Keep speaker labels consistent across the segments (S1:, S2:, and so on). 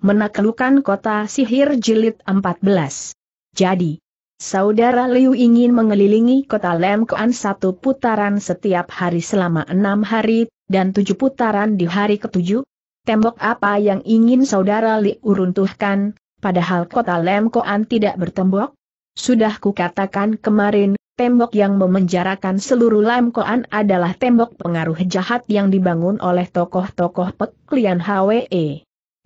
S1: Menaklukkan kota sihir jilid 14. Jadi, Saudara Liu ingin mengelilingi kota Lemkoan satu putaran setiap hari selama enam hari, dan tujuh putaran di hari ketujuh? Tembok apa yang ingin saudara Liu runtuhkan, padahal kota Lemkoan tidak bertembok? Sudah kukatakan kemarin, tembok yang memenjarakan seluruh Lemkoan adalah tembok pengaruh jahat yang dibangun oleh tokoh-tokoh peklian Hwe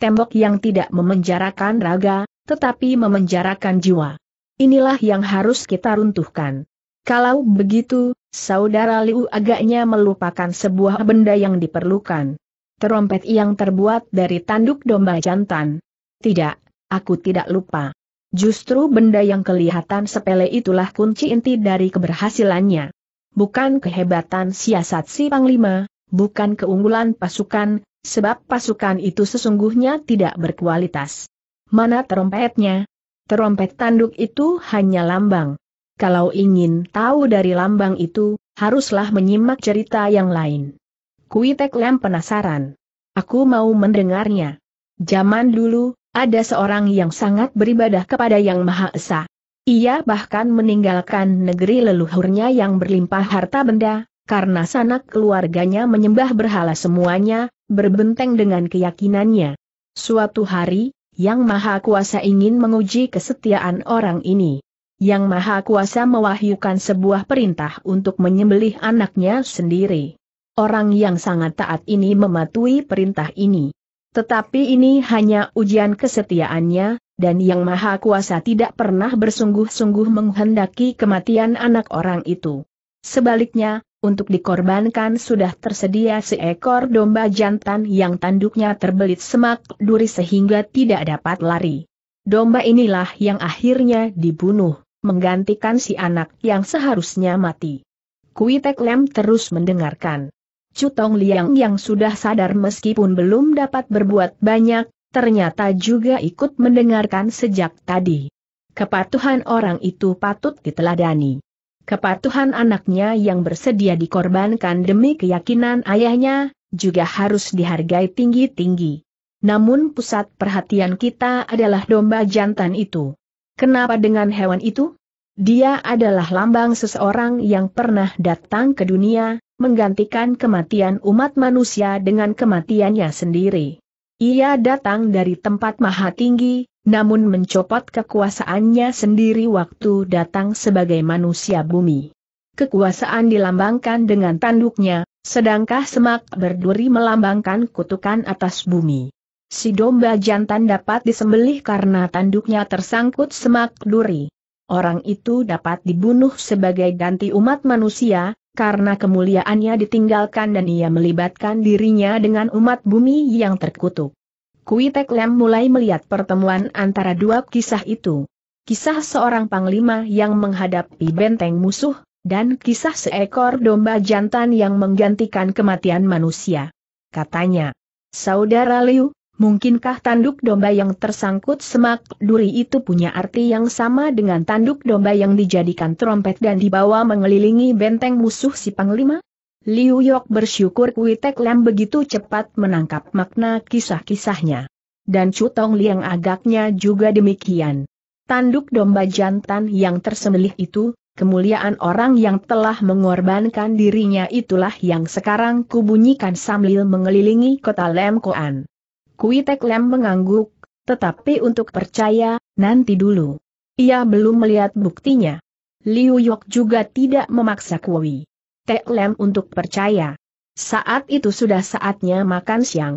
S1: tembok yang tidak memenjarakan raga, tetapi memenjarakan jiwa. Inilah yang harus kita runtuhkan. Kalau begitu, saudara Liu agaknya melupakan sebuah benda yang diperlukan. Terompet yang terbuat dari tanduk domba jantan. Tidak, aku tidak lupa. Justru benda yang kelihatan sepele itulah kunci inti dari keberhasilannya. Bukan kehebatan siasat si Panglima, bukan keunggulan pasukan, Sebab pasukan itu sesungguhnya tidak berkualitas. Mana terompetnya? Terompet tanduk itu hanya lambang. Kalau ingin tahu dari lambang itu, haruslah menyimak cerita yang lain. Kuitek Lem penasaran. Aku mau mendengarnya. Zaman dulu, ada seorang yang sangat beribadah kepada Yang Maha Esa. Ia bahkan meninggalkan negeri leluhurnya yang berlimpah harta benda, karena sanak keluarganya menyembah berhala semuanya, berbenteng dengan keyakinannya. Suatu hari, Yang Maha Kuasa ingin menguji kesetiaan orang ini. Yang Maha Kuasa mewahyukan sebuah perintah untuk menyembelih anaknya sendiri. Orang yang sangat taat ini mematuhi perintah ini. Tetapi ini hanya ujian kesetiaannya, dan Yang Maha Kuasa tidak pernah bersungguh-sungguh menghendaki kematian anak orang itu. Sebaliknya, untuk dikorbankan sudah tersedia seekor domba jantan yang tanduknya terbelit semak duri sehingga tidak dapat lari. Domba inilah yang akhirnya dibunuh, menggantikan si anak yang seharusnya mati. Kui Tek Lem terus mendengarkan. Cutong Liang yang sudah sadar meskipun belum dapat berbuat banyak, ternyata juga ikut mendengarkan sejak tadi. Kepatuhan orang itu patut diteladani. Kepatuhan anaknya yang bersedia dikorbankan demi keyakinan ayahnya, juga harus dihargai tinggi-tinggi. Namun pusat perhatian kita adalah domba jantan itu. Kenapa dengan hewan itu? Dia adalah lambang seseorang yang pernah datang ke dunia, menggantikan kematian umat manusia dengan kematiannya sendiri. Ia datang dari tempat maha tinggi, namun mencopot kekuasaannya sendiri waktu datang sebagai manusia bumi. Kekuasaan dilambangkan dengan tanduknya, sedangkan semak berduri melambangkan kutukan atas bumi. Si domba jantan dapat disembelih karena tanduknya tersangkut semak duri. Orang itu dapat dibunuh sebagai ganti umat manusia, karena kemuliaannya ditinggalkan dan ia melibatkan dirinya dengan umat bumi yang terkutuk. Kui Lem mulai melihat pertemuan antara dua kisah itu. Kisah seorang panglima yang menghadapi benteng musuh, dan kisah seekor domba jantan yang menggantikan kematian manusia. Katanya, Saudara Liu, mungkinkah tanduk domba yang tersangkut semak duri itu punya arti yang sama dengan tanduk domba yang dijadikan trompet dan dibawa mengelilingi benteng musuh si panglima? Liu Yok bersyukur Kui Tek Lam begitu cepat menangkap makna kisah-kisahnya. Dan Chu Tong Liang agaknya juga demikian. Tanduk domba jantan yang tersembelih itu, kemuliaan orang yang telah mengorbankan dirinya itulah yang sekarang kubunyikan sambil mengelilingi kota Lem Koan. Kui Tek Lam mengangguk, tetapi untuk percaya, nanti dulu. Ia belum melihat buktinya. Liu Yok juga tidak memaksa Kui. Tek Lem untuk percaya. Saat itu sudah saatnya makan siang.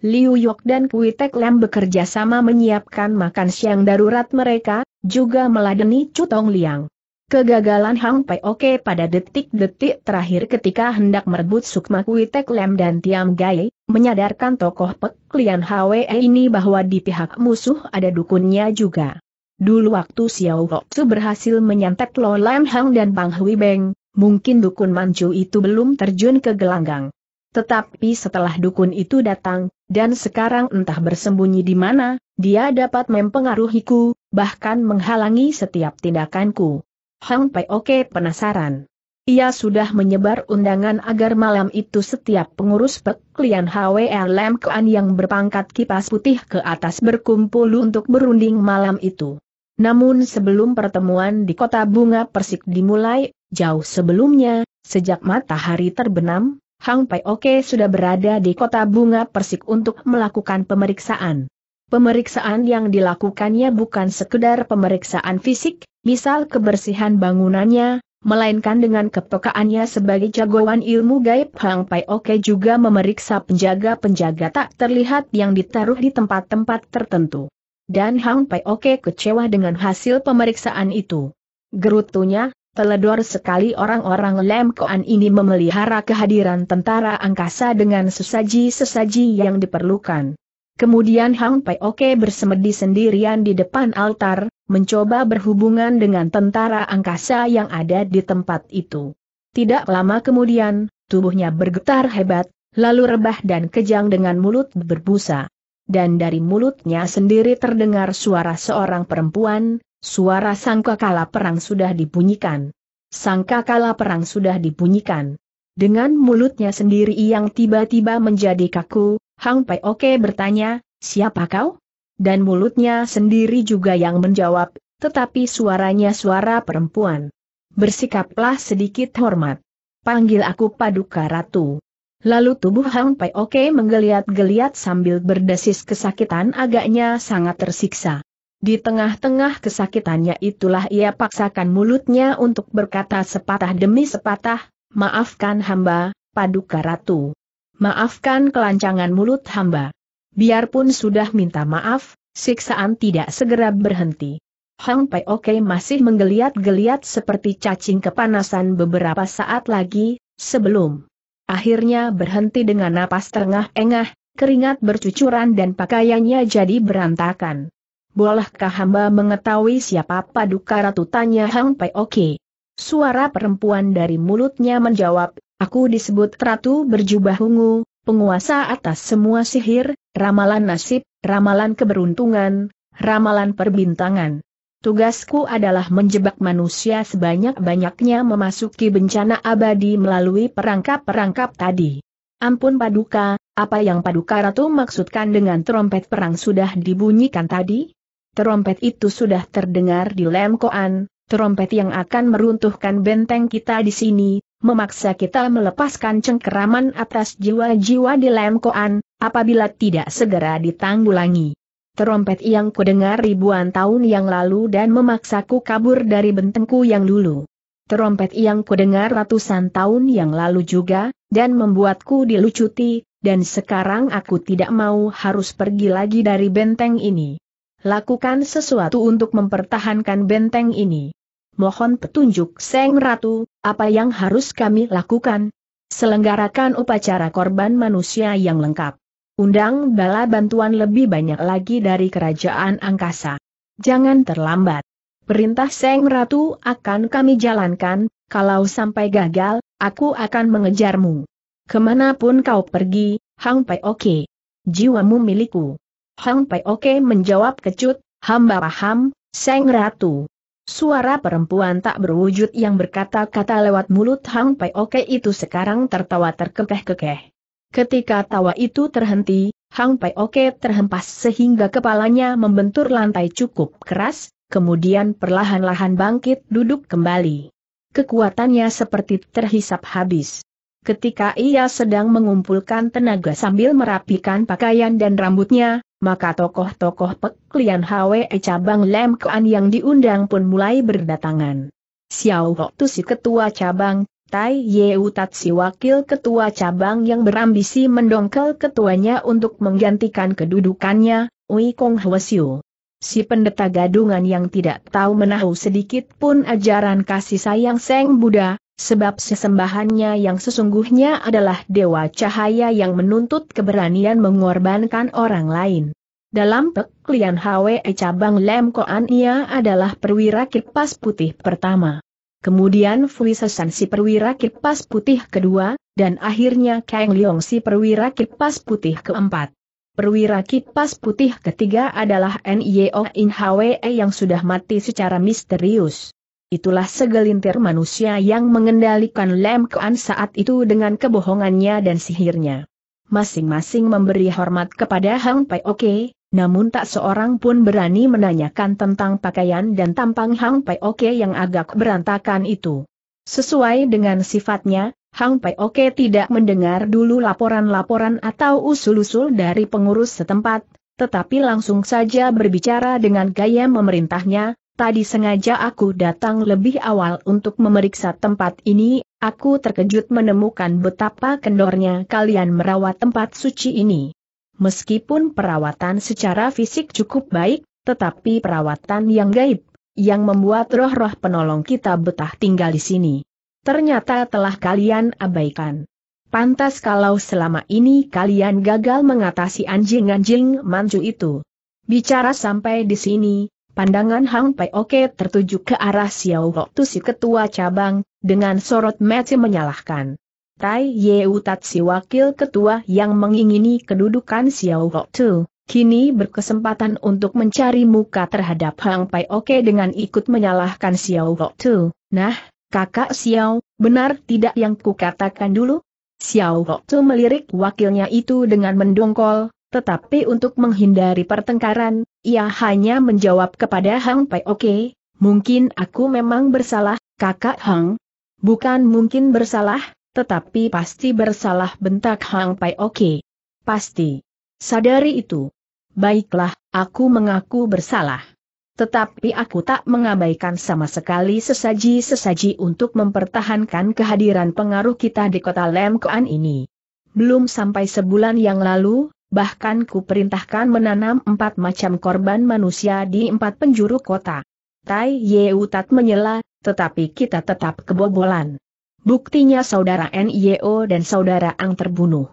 S1: Liu Yok dan Kui Tek Lem bekerja sama menyiapkan makan siang darurat mereka, juga meladeni Cutong Liang. Kegagalan Hang Pai Oke pada detik-detik terakhir ketika hendak merebut Sukma Kui Tek Lem dan Tiam Gai, menyadarkan tokoh Pek Lian Hwe ini bahwa di pihak musuh ada dukunnya juga. Dulu waktu Xiao Hoksu berhasil menyantet Lo Lam Hang dan Pang Hui Beng, mungkin dukun mancu itu belum terjun ke gelanggang. Tetapi setelah dukun itu datang, dan sekarang entah bersembunyi di mana, dia dapat mempengaruhiku, bahkan menghalangi setiap tindakanku. Hang Oke penasaran. Ia sudah menyebar undangan agar malam itu setiap pengurus peklian HWL Lam Kuan yang berpangkat kipas putih ke atas berkumpul untuk berunding malam itu. Namun sebelum pertemuan di kota bunga persik dimulai, Jauh sebelumnya, sejak matahari terbenam, Hang Pai Oke sudah berada di kota bunga persik untuk melakukan pemeriksaan. Pemeriksaan yang dilakukannya bukan sekedar pemeriksaan fisik, misal kebersihan bangunannya, melainkan dengan kepekaannya sebagai jagoan ilmu gaib Hang Pai Oke juga memeriksa penjaga-penjaga tak terlihat yang ditaruh di tempat-tempat tertentu. Dan Hang Pai Oke kecewa dengan hasil pemeriksaan itu. Gerutunya, Teledor sekali orang-orang Lemkoan ini memelihara kehadiran tentara angkasa dengan sesaji-sesaji yang diperlukan. Kemudian Hang Oke bersemedi sendirian di depan altar, mencoba berhubungan dengan tentara angkasa yang ada di tempat itu. Tidak lama kemudian, tubuhnya bergetar hebat, lalu rebah dan kejang dengan mulut berbusa. Dan dari mulutnya sendiri terdengar suara seorang perempuan, Suara sangka sangkakala perang sudah dibunyikan. Sangkakala perang sudah dibunyikan. Dengan mulutnya sendiri yang tiba-tiba menjadi kaku, Hang Pai Oke bertanya, siapa kau? Dan mulutnya sendiri juga yang menjawab, tetapi suaranya suara perempuan. Bersikaplah sedikit hormat. Panggil aku Paduka Ratu. Lalu tubuh Hang Pai Oke menggeliat-geliat sambil berdesis kesakitan agaknya sangat tersiksa. Di tengah-tengah kesakitannya itulah ia paksakan mulutnya untuk berkata sepatah demi sepatah, maafkan hamba, paduka ratu. Maafkan kelancangan mulut hamba. Biarpun sudah minta maaf, siksaan tidak segera berhenti. Hang Pai Oke masih menggeliat-geliat seperti cacing kepanasan beberapa saat lagi, sebelum akhirnya berhenti dengan napas terengah-engah, keringat bercucuran dan pakaiannya jadi berantakan. Bolehkah hamba mengetahui siapa paduka ratu tanya Hang Pai Oke. Suara perempuan dari mulutnya menjawab, aku disebut ratu berjubah ungu, penguasa atas semua sihir, ramalan nasib, ramalan keberuntungan, ramalan perbintangan. Tugasku adalah menjebak manusia sebanyak-banyaknya memasuki bencana abadi melalui perangkap-perangkap tadi. Ampun paduka, apa yang paduka ratu maksudkan dengan trompet perang sudah dibunyikan tadi? Terompet itu sudah terdengar di Lemkoan, terompet yang akan meruntuhkan benteng kita di sini, memaksa kita melepaskan cengkeraman atas jiwa-jiwa di Lemkoan, apabila tidak segera ditanggulangi. Terompet yang kudengar ribuan tahun yang lalu dan memaksaku kabur dari bentengku yang dulu. Terompet yang kudengar ratusan tahun yang lalu juga, dan membuatku dilucuti, dan sekarang aku tidak mau harus pergi lagi dari benteng ini lakukan sesuatu untuk mempertahankan benteng ini. Mohon petunjuk Seng Ratu, apa yang harus kami lakukan? Selenggarakan upacara korban manusia yang lengkap. Undang bala bantuan lebih banyak lagi dari kerajaan angkasa. Jangan terlambat. Perintah Seng Ratu akan kami jalankan, kalau sampai gagal, aku akan mengejarmu. Kemanapun kau pergi, Hang Pai Oke. Jiwamu milikku. Hang Pai Oke menjawab kecut, hamba paham, Seng Ratu. Suara perempuan tak berwujud yang berkata-kata lewat mulut Hang Pai Oke itu sekarang tertawa terkekeh-kekeh. Ketika tawa itu terhenti, Hang Pai Oke terhempas sehingga kepalanya membentur lantai cukup keras, kemudian perlahan-lahan bangkit duduk kembali. Kekuatannya seperti terhisap habis. Ketika ia sedang mengumpulkan tenaga sambil merapikan pakaian dan rambutnya, maka tokoh-tokoh peklian HWE e cabang Lem Kuan yang diundang pun mulai berdatangan. Xiao Ho si ketua cabang, Tai Yeu si wakil ketua cabang yang berambisi mendongkel ketuanya untuk menggantikan kedudukannya, Wei Kong Hwasyu. Si pendeta gadungan yang tidak tahu menahu sedikit pun ajaran kasih sayang Seng Buddha, sebab sesembahannya yang sesungguhnya adalah dewa cahaya yang menuntut keberanian mengorbankan orang lain. Dalam peklian HWE cabang Lem Koan ia adalah perwira kipas putih pertama. Kemudian Fui Sesan si perwira kipas putih kedua, dan akhirnya Kang Leong si perwira kipas putih keempat. Perwira kipas putih ketiga adalah Nio In Hwe yang sudah mati secara misterius itulah segelintir manusia yang mengendalikan Lem Kuan saat itu dengan kebohongannya dan sihirnya. Masing-masing memberi hormat kepada Hang Pai Oke, namun tak seorang pun berani menanyakan tentang pakaian dan tampang Hang Pai Oke yang agak berantakan itu. Sesuai dengan sifatnya, Hang Pai Oke tidak mendengar dulu laporan-laporan atau usul-usul dari pengurus setempat, tetapi langsung saja berbicara dengan gaya memerintahnya, Tadi sengaja aku datang lebih awal untuk memeriksa tempat ini, aku terkejut menemukan betapa kendornya kalian merawat tempat suci ini. Meskipun perawatan secara fisik cukup baik, tetapi perawatan yang gaib, yang membuat roh-roh penolong kita betah tinggal di sini. Ternyata telah kalian abaikan. Pantas kalau selama ini kalian gagal mengatasi anjing-anjing manju itu. Bicara sampai di sini, Pandangan Hang Pai Oke tertuju ke arah Xiao Hok Tu si ketua cabang, dengan sorot mata menyalahkan. Tai Yeu Utat si wakil ketua yang mengingini kedudukan Xiao Hok Tu, kini berkesempatan untuk mencari muka terhadap Hang Pai Oke dengan ikut menyalahkan Xiao Hok Tu. Nah, kakak Xiao, benar tidak yang kukatakan dulu? Xiao Hok Tu melirik wakilnya itu dengan mendongkol, tetapi untuk menghindari pertengkaran, ia hanya menjawab kepada Hang Pai Oke, mungkin aku memang bersalah, kakak Hang. Bukan mungkin bersalah, tetapi pasti bersalah bentak Hang Pai Oke. Pasti. Sadari itu. Baiklah, aku mengaku bersalah. Tetapi aku tak mengabaikan sama sekali sesaji-sesaji untuk mempertahankan kehadiran pengaruh kita di kota Lemkoan ini. Belum sampai sebulan yang lalu, bahkan kuperintahkan menanam empat macam korban manusia di empat penjuru kota. Tai Utat menyela, tetapi kita tetap kebobolan. Buktinya saudara NIO dan saudara Ang terbunuh.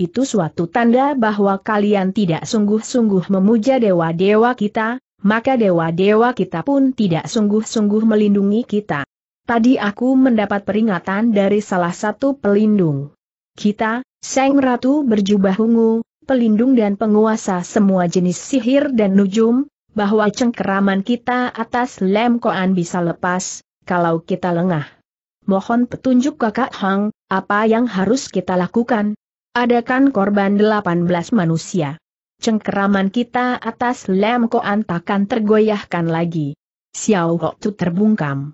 S1: Itu suatu tanda bahwa kalian tidak sungguh-sungguh memuja dewa-dewa kita, maka dewa-dewa kita pun tidak sungguh-sungguh melindungi kita. Tadi aku mendapat peringatan dari salah satu pelindung. Kita, Seng Ratu berjubah ungu, pelindung dan penguasa semua jenis sihir dan nujum, bahwa cengkeraman kita atas lem koan bisa lepas, kalau kita lengah. Mohon petunjuk kakak Hang, apa yang harus kita lakukan? Adakan korban 18 manusia. Cengkeraman kita atas lem koan takkan tergoyahkan lagi. Xiao Hok Tu terbungkam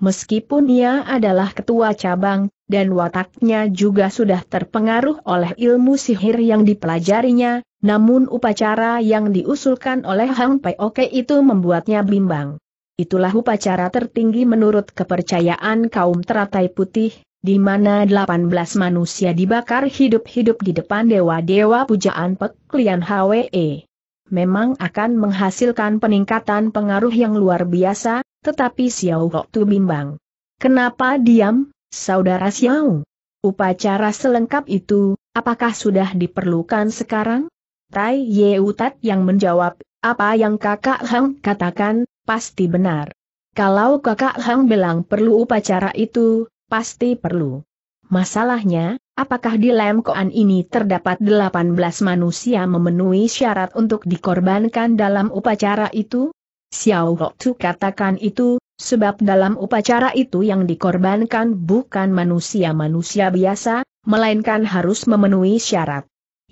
S1: meskipun ia adalah ketua cabang, dan wataknya juga sudah terpengaruh oleh ilmu sihir yang dipelajarinya, namun upacara yang diusulkan oleh Hang Peoke Oke itu membuatnya bimbang. Itulah upacara tertinggi menurut kepercayaan kaum teratai putih, di mana 18 manusia dibakar hidup-hidup di depan dewa-dewa pujaan peklian HWE. Memang akan menghasilkan peningkatan pengaruh yang luar biasa, tetapi Xiao Tu bimbang. Kenapa diam, saudara Xiao? Upacara selengkap itu, apakah sudah diperlukan sekarang? Tai Ye Utat yang menjawab, apa yang kakak Hang katakan, pasti benar. Kalau kakak Hang bilang perlu upacara itu, pasti perlu. Masalahnya, apakah di lemkoan ini terdapat 18 manusia memenuhi syarat untuk dikorbankan dalam upacara itu? Xiao tuh katakan itu, sebab dalam upacara itu yang dikorbankan bukan manusia-manusia biasa, melainkan harus memenuhi syarat.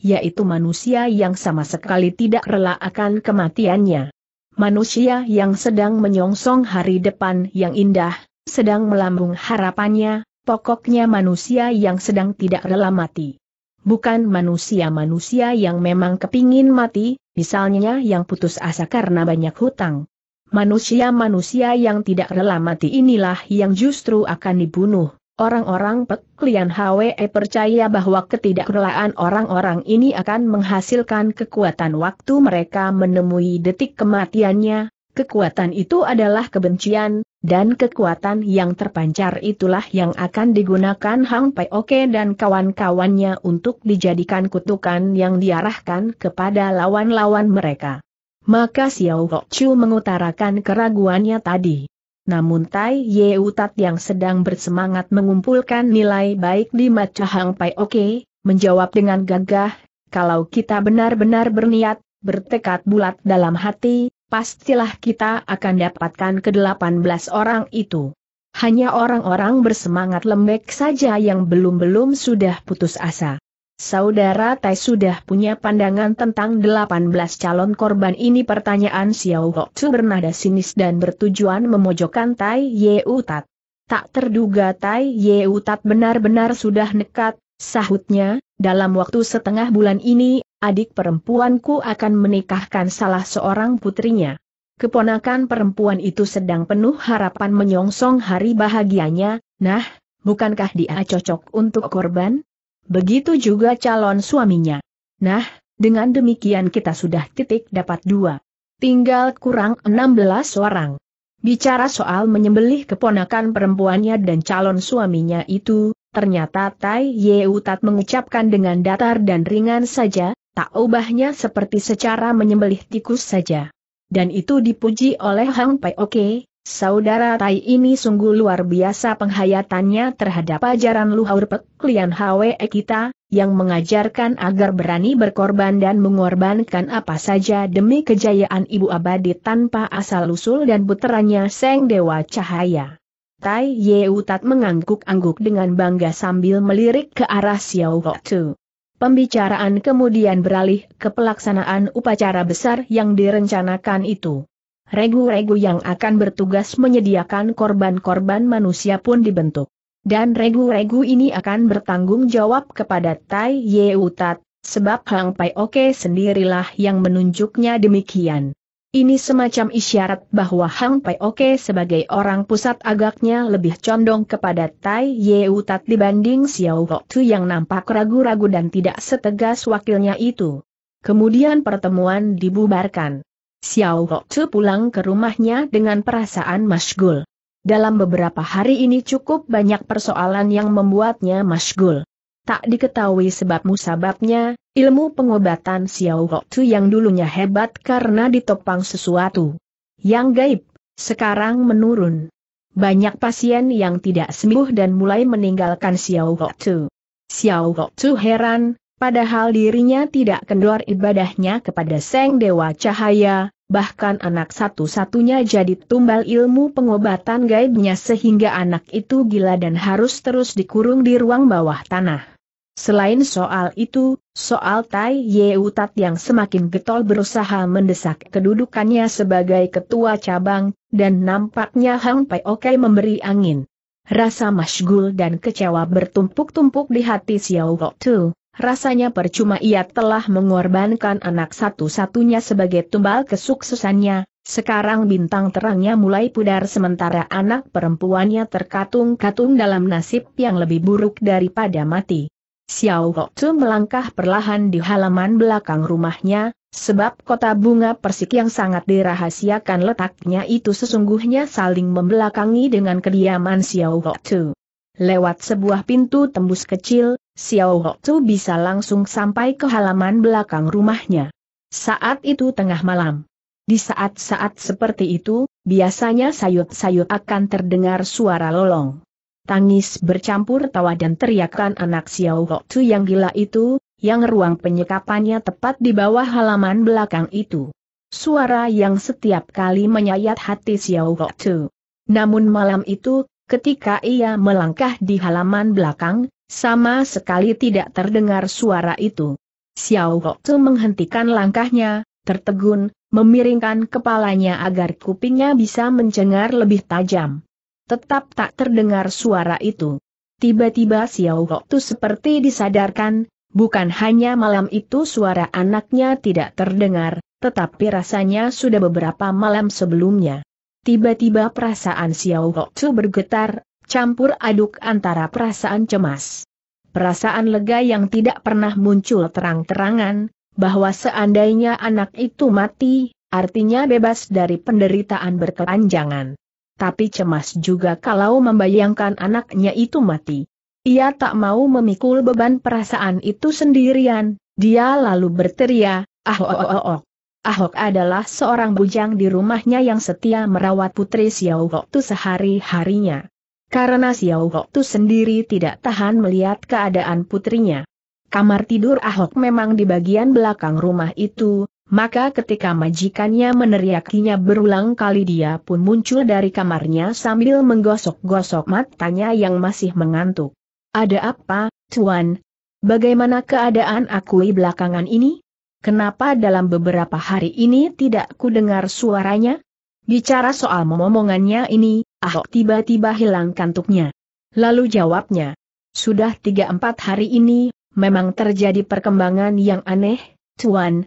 S1: Yaitu manusia yang sama sekali tidak rela akan kematiannya. Manusia yang sedang menyongsong hari depan yang indah, sedang melambung harapannya, pokoknya manusia yang sedang tidak rela mati bukan manusia-manusia yang memang kepingin mati, misalnya yang putus asa karena banyak hutang. Manusia-manusia yang tidak rela mati inilah yang justru akan dibunuh. Orang-orang peklian HWE percaya bahwa ketidakrelaan orang-orang ini akan menghasilkan kekuatan waktu mereka menemui detik kematiannya, Kekuatan itu adalah kebencian, dan kekuatan yang terpancar itulah yang akan digunakan Hang Pai Oke dan kawan-kawannya untuk dijadikan kutukan yang diarahkan kepada lawan-lawan mereka. Maka Xiao Ho Chu mengutarakan keraguannya tadi. Namun Tai Ye Utat yang sedang bersemangat mengumpulkan nilai baik di mata Hang Pai Oke, menjawab dengan gagah, kalau kita benar-benar berniat, bertekad bulat dalam hati, pastilah kita akan dapatkan ke-18 orang itu. Hanya orang-orang bersemangat lembek saja yang belum-belum sudah putus asa. Saudara Tai sudah punya pandangan tentang 18 calon korban ini pertanyaan Xiao Hokcu bernada sinis dan bertujuan memojokkan Tai Ye Utat. Tak terduga Tai Ye Utat benar-benar sudah nekat, sahutnya, dalam waktu setengah bulan ini, adik perempuanku akan menikahkan salah seorang putrinya. Keponakan perempuan itu sedang penuh harapan menyongsong hari bahagianya, nah, bukankah dia cocok untuk korban? Begitu juga calon suaminya. Nah, dengan demikian kita sudah titik dapat dua. Tinggal kurang 16 orang. Bicara soal menyembelih keponakan perempuannya dan calon suaminya itu, ternyata Tai Yeutat mengucapkan dengan datar dan ringan saja, tak ubahnya seperti secara menyembelih tikus saja. Dan itu dipuji oleh Hang Pai Oke, saudara Tai ini sungguh luar biasa penghayatannya terhadap ajaran Luhur Pek Lian Hwe kita, yang mengajarkan agar berani berkorban dan mengorbankan apa saja demi kejayaan Ibu Abadi tanpa asal-usul dan puteranya Seng Dewa Cahaya. Tai Ye Utat mengangguk-angguk dengan bangga sambil melirik ke arah Xiao Hok Tu. Pembicaraan kemudian beralih ke pelaksanaan upacara besar yang direncanakan itu. Regu-regu yang akan bertugas menyediakan korban-korban manusia pun dibentuk. Dan regu-regu ini akan bertanggung jawab kepada Tai Yeutat, sebab Hang Pai Oke sendirilah yang menunjuknya demikian. Ini semacam isyarat bahwa Hang Pai Oke sebagai orang pusat agaknya lebih condong kepada Tai Ye Utat dibanding Xiao Hok Tu yang nampak ragu-ragu dan tidak setegas wakilnya itu. Kemudian pertemuan dibubarkan. Xiao Hok Tu pulang ke rumahnya dengan perasaan masgul. Dalam beberapa hari ini cukup banyak persoalan yang membuatnya masgul. Tak diketahui sebab musababnya, Ilmu pengobatan Xiao Tu yang dulunya hebat karena ditopang sesuatu yang gaib, sekarang menurun. Banyak pasien yang tidak sembuh dan mulai meninggalkan Xiao Tu. Xiao Tu heran, padahal dirinya tidak kendor ibadahnya kepada Seng Dewa Cahaya, bahkan anak satu-satunya jadi tumbal ilmu pengobatan gaibnya sehingga anak itu gila dan harus terus dikurung di ruang bawah tanah. Selain soal itu, soal Tai Ye Utat yang semakin getol berusaha mendesak kedudukannya sebagai ketua cabang, dan nampaknya Hang Pai Oke memberi angin. Rasa masgul dan kecewa bertumpuk-tumpuk di hati Xiao Tu. Rasanya percuma ia telah mengorbankan anak satu-satunya sebagai tumbal kesuksesannya, sekarang bintang terangnya mulai pudar sementara anak perempuannya terkatung-katung dalam nasib yang lebih buruk daripada mati. Xiao Tu melangkah perlahan di halaman belakang rumahnya, sebab kota bunga persik yang sangat dirahasiakan letaknya itu sesungguhnya saling membelakangi dengan kediaman Xiao Tu. Lewat sebuah pintu tembus kecil, Xiao Tu bisa langsung sampai ke halaman belakang rumahnya. Saat itu tengah malam. Di saat-saat seperti itu, biasanya sayut-sayut akan terdengar suara lolong tangis bercampur tawa dan teriakan anak Xiao Hoktu yang gila itu, yang ruang penyekapannya tepat di bawah halaman belakang itu. Suara yang setiap kali menyayat hati Xiao Hoktu. Namun malam itu, ketika ia melangkah di halaman belakang, sama sekali tidak terdengar suara itu. Xiao Hoktu menghentikan langkahnya, tertegun, memiringkan kepalanya agar kupingnya bisa mencengar lebih tajam tetap tak terdengar suara itu. Tiba-tiba Xiao Hoktu seperti disadarkan, bukan hanya malam itu suara anaknya tidak terdengar, tetapi rasanya sudah beberapa malam sebelumnya. Tiba-tiba perasaan Xiao Hoktu bergetar, campur aduk antara perasaan cemas. Perasaan lega yang tidak pernah muncul terang-terangan, bahwa seandainya anak itu mati, artinya bebas dari penderitaan berkepanjangan tapi cemas juga kalau membayangkan anaknya itu mati. Ia tak mau memikul beban perasaan itu sendirian, dia lalu berteriak, ahok oh, oh, oh, oh. Ahok oh, adalah seorang bujang di rumahnya yang setia merawat putri Xiao tu sehari-harinya. Karena Xiao tu sendiri tidak tahan melihat keadaan putrinya. Kamar tidur Ahok ah memang di bagian belakang rumah itu, maka ketika majikannya meneriakinya berulang kali dia pun muncul dari kamarnya sambil menggosok-gosok matanya yang masih mengantuk. Ada apa, Tuan? Bagaimana keadaan akui belakangan ini? Kenapa dalam beberapa hari ini tidak ku dengar suaranya? Bicara soal momongannya ini, Ahok tiba-tiba hilang kantuknya. Lalu jawabnya, sudah tiga empat hari ini, memang terjadi perkembangan yang aneh, Tuan,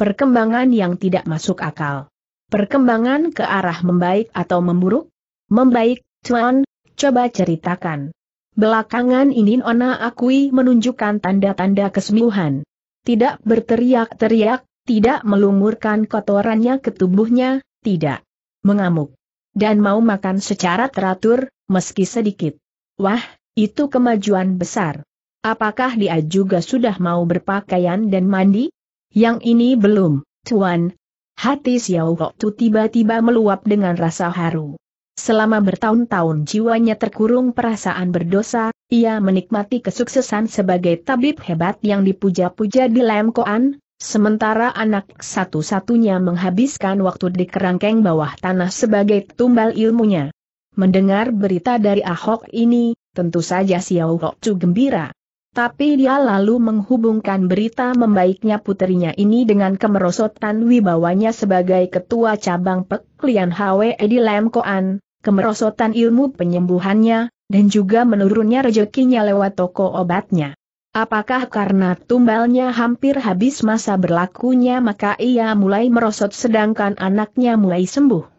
S1: perkembangan yang tidak masuk akal. Perkembangan ke arah membaik atau memburuk? Membaik, Tuan, coba ceritakan. Belakangan ini Nona Akui menunjukkan tanda-tanda kesembuhan. Tidak berteriak-teriak, tidak melumurkan kotorannya ke tubuhnya, tidak mengamuk. Dan mau makan secara teratur, meski sedikit. Wah, itu kemajuan besar. Apakah dia juga sudah mau berpakaian dan mandi? Yang ini belum, Tuan. Hati Xiao Hoktu tiba-tiba meluap dengan rasa haru. Selama bertahun-tahun jiwanya terkurung perasaan berdosa, ia menikmati kesuksesan sebagai tabib hebat yang dipuja-puja di Lemkoan, sementara anak satu-satunya menghabiskan waktu di kerangkeng bawah tanah sebagai tumbal ilmunya. Mendengar berita dari Ahok ini, tentu saja Xiao Hoktu gembira. Tapi dia lalu menghubungkan berita membaiknya putrinya ini dengan kemerosotan wibawanya sebagai ketua cabang peklian HWE di Lemkoan, kemerosotan ilmu penyembuhannya, dan juga menurunnya rezekinya lewat toko obatnya. Apakah karena tumbalnya hampir habis masa berlakunya maka ia mulai merosot sedangkan anaknya mulai sembuh?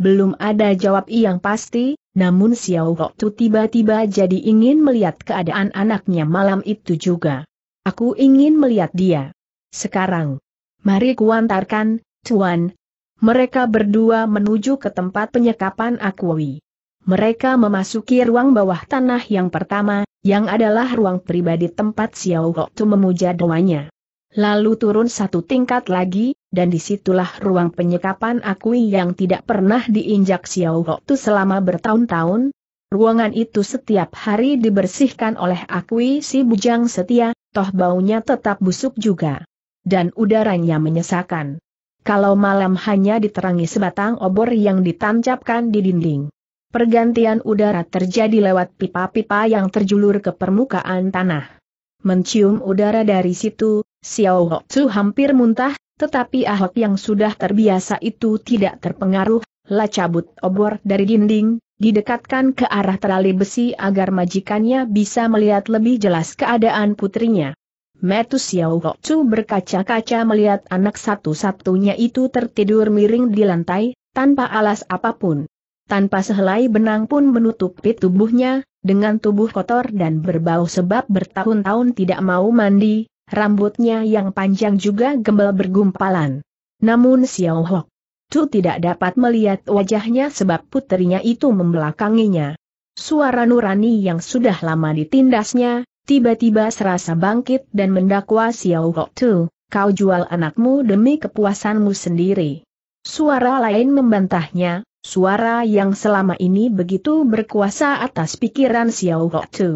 S1: Belum ada jawab yang pasti, namun Xiao tuh tiba-tiba jadi ingin melihat keadaan anaknya malam itu juga. Aku ingin melihat dia. Sekarang. Mari kuantarkan, Tuan. Mereka berdua menuju ke tempat penyekapan Akwawi. Mereka memasuki ruang bawah tanah yang pertama, yang adalah ruang pribadi tempat Xiao tuh memuja doanya. Lalu turun satu tingkat lagi, dan disitulah ruang penyekapan aku yang tidak pernah diinjak Xiao Tu selama bertahun-tahun. Ruangan itu setiap hari dibersihkan oleh akui si bujang setia, toh baunya tetap busuk juga. Dan udaranya menyesakan. Kalau malam hanya diterangi sebatang obor yang ditancapkan di dinding. Pergantian udara terjadi lewat pipa-pipa yang terjulur ke permukaan tanah. Mencium udara dari situ, Xiao Tu hampir muntah, tetapi Ahok yang sudah terbiasa itu tidak terpengaruh, lah cabut obor dari dinding, didekatkan ke arah terali besi agar majikannya bisa melihat lebih jelas keadaan putrinya. Metus Yao Tzu berkaca-kaca melihat anak satu-satunya itu tertidur miring di lantai, tanpa alas apapun. Tanpa sehelai benang pun menutupi tubuhnya, dengan tubuh kotor dan berbau sebab bertahun-tahun tidak mau mandi, Rambutnya yang panjang juga gembel bergumpalan. Namun Xiao Hok Tu tidak dapat melihat wajahnya sebab putrinya itu membelakanginya. Suara nurani yang sudah lama ditindasnya, tiba-tiba serasa bangkit dan mendakwa Xiao Hok Tu, kau jual anakmu demi kepuasanmu sendiri. Suara lain membantahnya, suara yang selama ini begitu berkuasa atas pikiran Xiao Hok Tu.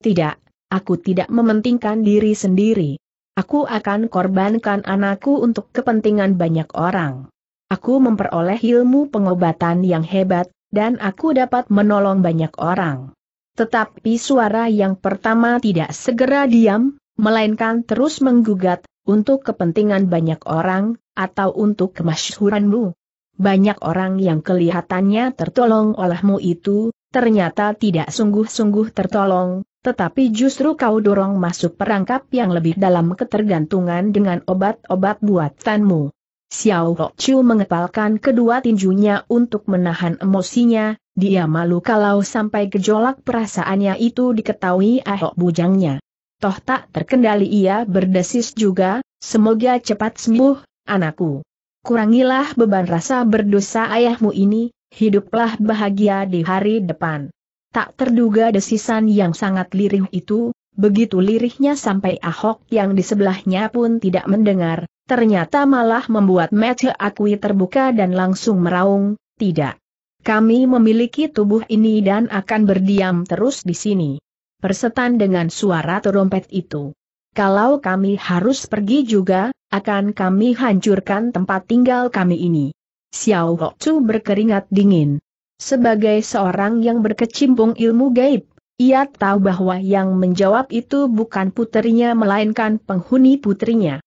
S1: Tidak, Aku tidak mementingkan diri sendiri. Aku akan korbankan anakku untuk kepentingan banyak orang. Aku memperoleh ilmu pengobatan yang hebat, dan aku dapat menolong banyak orang. Tetapi suara yang pertama tidak segera diam, melainkan terus menggugat, untuk kepentingan banyak orang, atau untuk kemasyhuranmu. Banyak orang yang kelihatannya tertolong olehmu itu, ternyata tidak sungguh-sungguh tertolong, tetapi justru kau dorong masuk perangkap yang lebih dalam ketergantungan dengan obat-obat buatanmu. Xiao Chu mengepalkan kedua tinjunya untuk menahan emosinya, dia malu kalau sampai gejolak perasaannya itu diketahui ahok bujangnya. Toh tak terkendali ia berdesis juga, semoga cepat sembuh, anakku. Kurangilah beban rasa berdosa ayahmu ini, hiduplah bahagia di hari depan. Tak terduga desisan yang sangat lirih itu, begitu lirihnya sampai Ahok yang di sebelahnya pun tidak mendengar, ternyata malah membuat mata Akui terbuka dan langsung meraung, tidak. Kami memiliki tubuh ini dan akan berdiam terus di sini. Persetan dengan suara terompet itu. Kalau kami harus pergi juga, akan kami hancurkan tempat tinggal kami ini. Xiao Hok Chu berkeringat dingin. Sebagai seorang yang berkecimpung ilmu gaib, ia tahu bahwa yang menjawab itu bukan putrinya melainkan penghuni putrinya,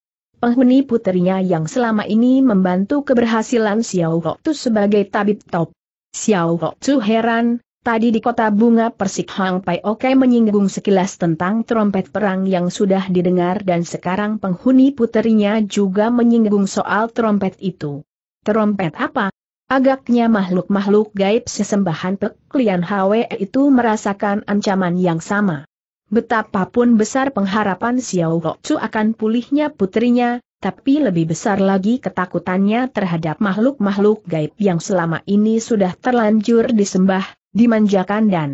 S1: Penghuni putrinya yang selama ini membantu keberhasilan Xiao Hoktu sebagai tabib top. Xiao Hoktu heran, tadi di kota bunga Persik Hang Pai Oke menyinggung sekilas tentang trompet perang yang sudah didengar dan sekarang penghuni putrinya juga menyinggung soal trompet itu. Trompet apa? Agaknya makhluk-makhluk gaib sesembahan peklian Hwe itu merasakan ancaman yang sama. Betapapun besar pengharapan Xiao Chu akan pulihnya putrinya, tapi lebih besar lagi ketakutannya terhadap makhluk-makhluk gaib yang selama ini sudah terlanjur disembah, dimanjakan dan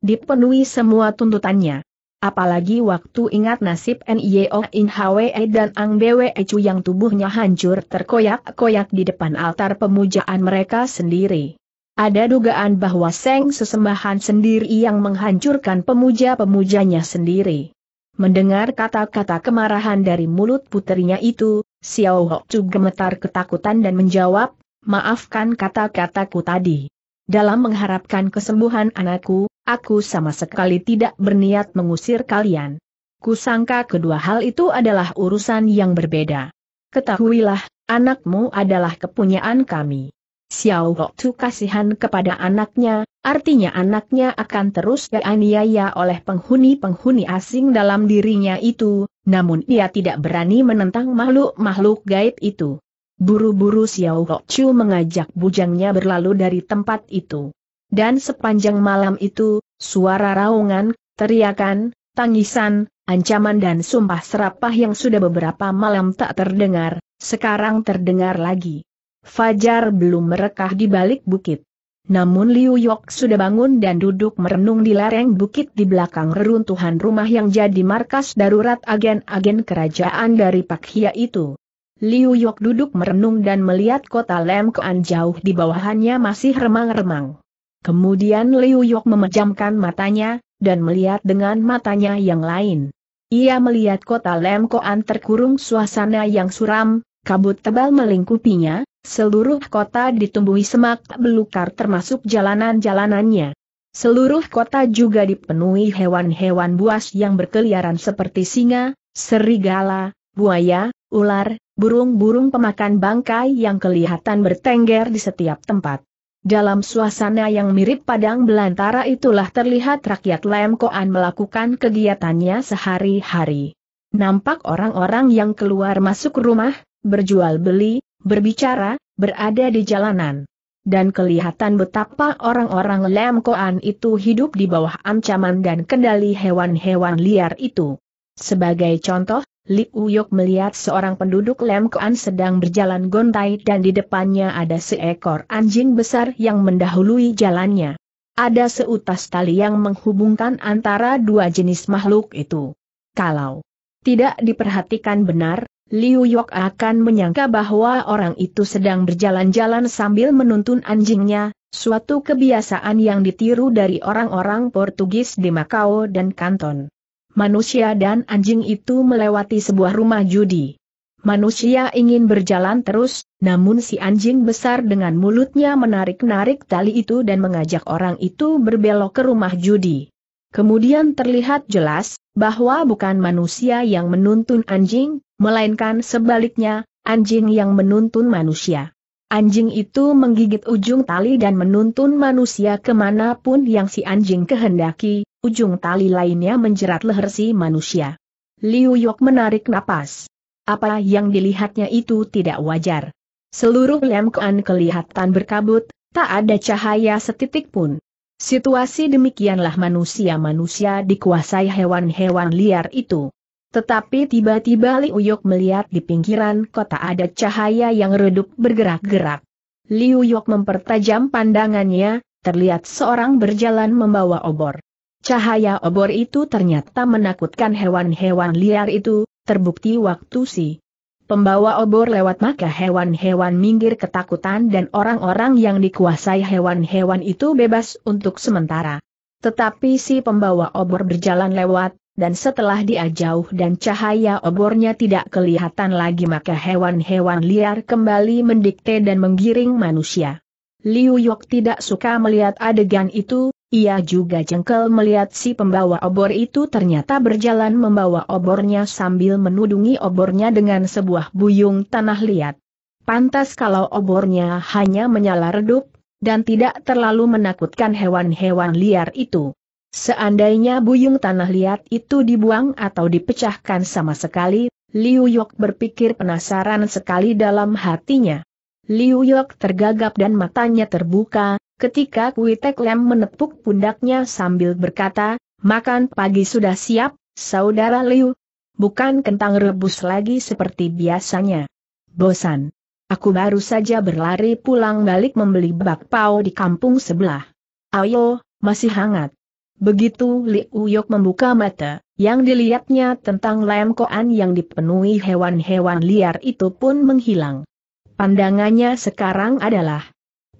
S1: dipenuhi semua tuntutannya. Apalagi waktu ingat nasib Nio In Hwe dan Ang Bwe Chu yang tubuhnya hancur terkoyak-koyak di depan altar pemujaan mereka sendiri. Ada dugaan bahwa Seng sesembahan sendiri yang menghancurkan pemuja-pemujanya sendiri. Mendengar kata-kata kemarahan dari mulut putrinya itu, Xiao Hok Chu gemetar ketakutan dan menjawab, maafkan kata-kataku tadi. Dalam mengharapkan kesembuhan anakku, aku sama sekali tidak berniat mengusir kalian. Kusangka kedua hal itu adalah urusan yang berbeda. Ketahuilah, anakmu adalah kepunyaan kami. Xiao Gokcu kasihan kepada anaknya, artinya anaknya akan terus dianiaya oleh penghuni-penghuni asing dalam dirinya itu, namun ia tidak berani menentang makhluk-makhluk gaib itu. Buru-buru Xiao Chu mengajak bujangnya berlalu dari tempat itu. Dan sepanjang malam itu, suara raungan, teriakan, tangisan, ancaman dan sumpah serapah yang sudah beberapa malam tak terdengar, sekarang terdengar lagi. Fajar belum merekah di balik bukit. Namun Liu Yok sudah bangun dan duduk merenung di lereng bukit di belakang reruntuhan rumah yang jadi markas darurat agen-agen kerajaan dari Pak Hia itu. Liu Yok duduk merenung dan melihat kota Lem jauh di bawahannya masih remang-remang. Kemudian Liu Yok memejamkan matanya, dan melihat dengan matanya yang lain. Ia melihat kota Lem terkurung suasana yang suram, kabut tebal melingkupinya, seluruh kota ditumbuhi semak belukar termasuk jalanan-jalanannya. Seluruh kota juga dipenuhi hewan-hewan buas yang berkeliaran seperti singa, serigala, buaya, ular, burung-burung pemakan bangkai yang kelihatan bertengger di setiap tempat. Dalam suasana yang mirip padang belantara itulah terlihat rakyat Lemkoan melakukan kegiatannya sehari-hari. Nampak orang-orang yang keluar masuk rumah, berjual beli, berbicara, berada di jalanan. Dan kelihatan betapa orang-orang Lemkoan itu hidup di bawah ancaman dan kendali hewan-hewan liar itu. Sebagai contoh, Li Uyok melihat seorang penduduk Lem Kuan sedang berjalan gontai dan di depannya ada seekor anjing besar yang mendahului jalannya. Ada seutas tali yang menghubungkan antara dua jenis makhluk itu. Kalau tidak diperhatikan benar, Liu Yok akan menyangka bahwa orang itu sedang berjalan-jalan sambil menuntun anjingnya, suatu kebiasaan yang ditiru dari orang-orang Portugis di Makau dan Kanton manusia dan anjing itu melewati sebuah rumah judi. Manusia ingin berjalan terus, namun si anjing besar dengan mulutnya menarik-narik tali itu dan mengajak orang itu berbelok ke rumah judi. Kemudian terlihat jelas, bahwa bukan manusia yang menuntun anjing, melainkan sebaliknya, anjing yang menuntun manusia. Anjing itu menggigit ujung tali dan menuntun manusia kemanapun yang si anjing kehendaki, ujung tali lainnya menjerat leher si manusia. Liu Yok menarik napas. Apa yang dilihatnya itu tidak wajar. Seluruh Lem kelihatan berkabut, tak ada cahaya setitik pun. Situasi demikianlah manusia-manusia dikuasai hewan-hewan liar itu. Tetapi tiba-tiba Liu Yok melihat di pinggiran kota ada cahaya yang redup bergerak-gerak. Liu Yok mempertajam pandangannya, terlihat seorang berjalan membawa obor. Cahaya obor itu ternyata menakutkan hewan-hewan liar itu, terbukti waktu si pembawa obor lewat maka hewan-hewan minggir ketakutan dan orang-orang yang dikuasai hewan-hewan itu bebas untuk sementara. Tetapi si pembawa obor berjalan lewat, dan setelah dia jauh dan cahaya obornya tidak kelihatan lagi maka hewan-hewan liar kembali mendikte dan menggiring manusia. Liu Yok tidak suka melihat adegan itu, ia juga jengkel melihat si pembawa obor itu ternyata berjalan membawa obornya sambil menudungi obornya dengan sebuah buyung tanah liat. Pantas kalau obornya hanya menyala redup, dan tidak terlalu menakutkan hewan-hewan liar itu. Seandainya buyung tanah liat itu dibuang atau dipecahkan sama sekali, Liu Yok berpikir penasaran sekali dalam hatinya. Liu Yok tergagap dan matanya terbuka, Ketika Kui Tek Lem menepuk pundaknya sambil berkata, makan pagi sudah siap, saudara Liu. Bukan kentang rebus lagi seperti biasanya. Bosan. Aku baru saja berlari pulang balik membeli bakpao di kampung sebelah. Ayo, masih hangat. Begitu Li Uyok membuka mata, yang dilihatnya tentang lem koan yang dipenuhi hewan-hewan liar itu pun menghilang. Pandangannya sekarang adalah,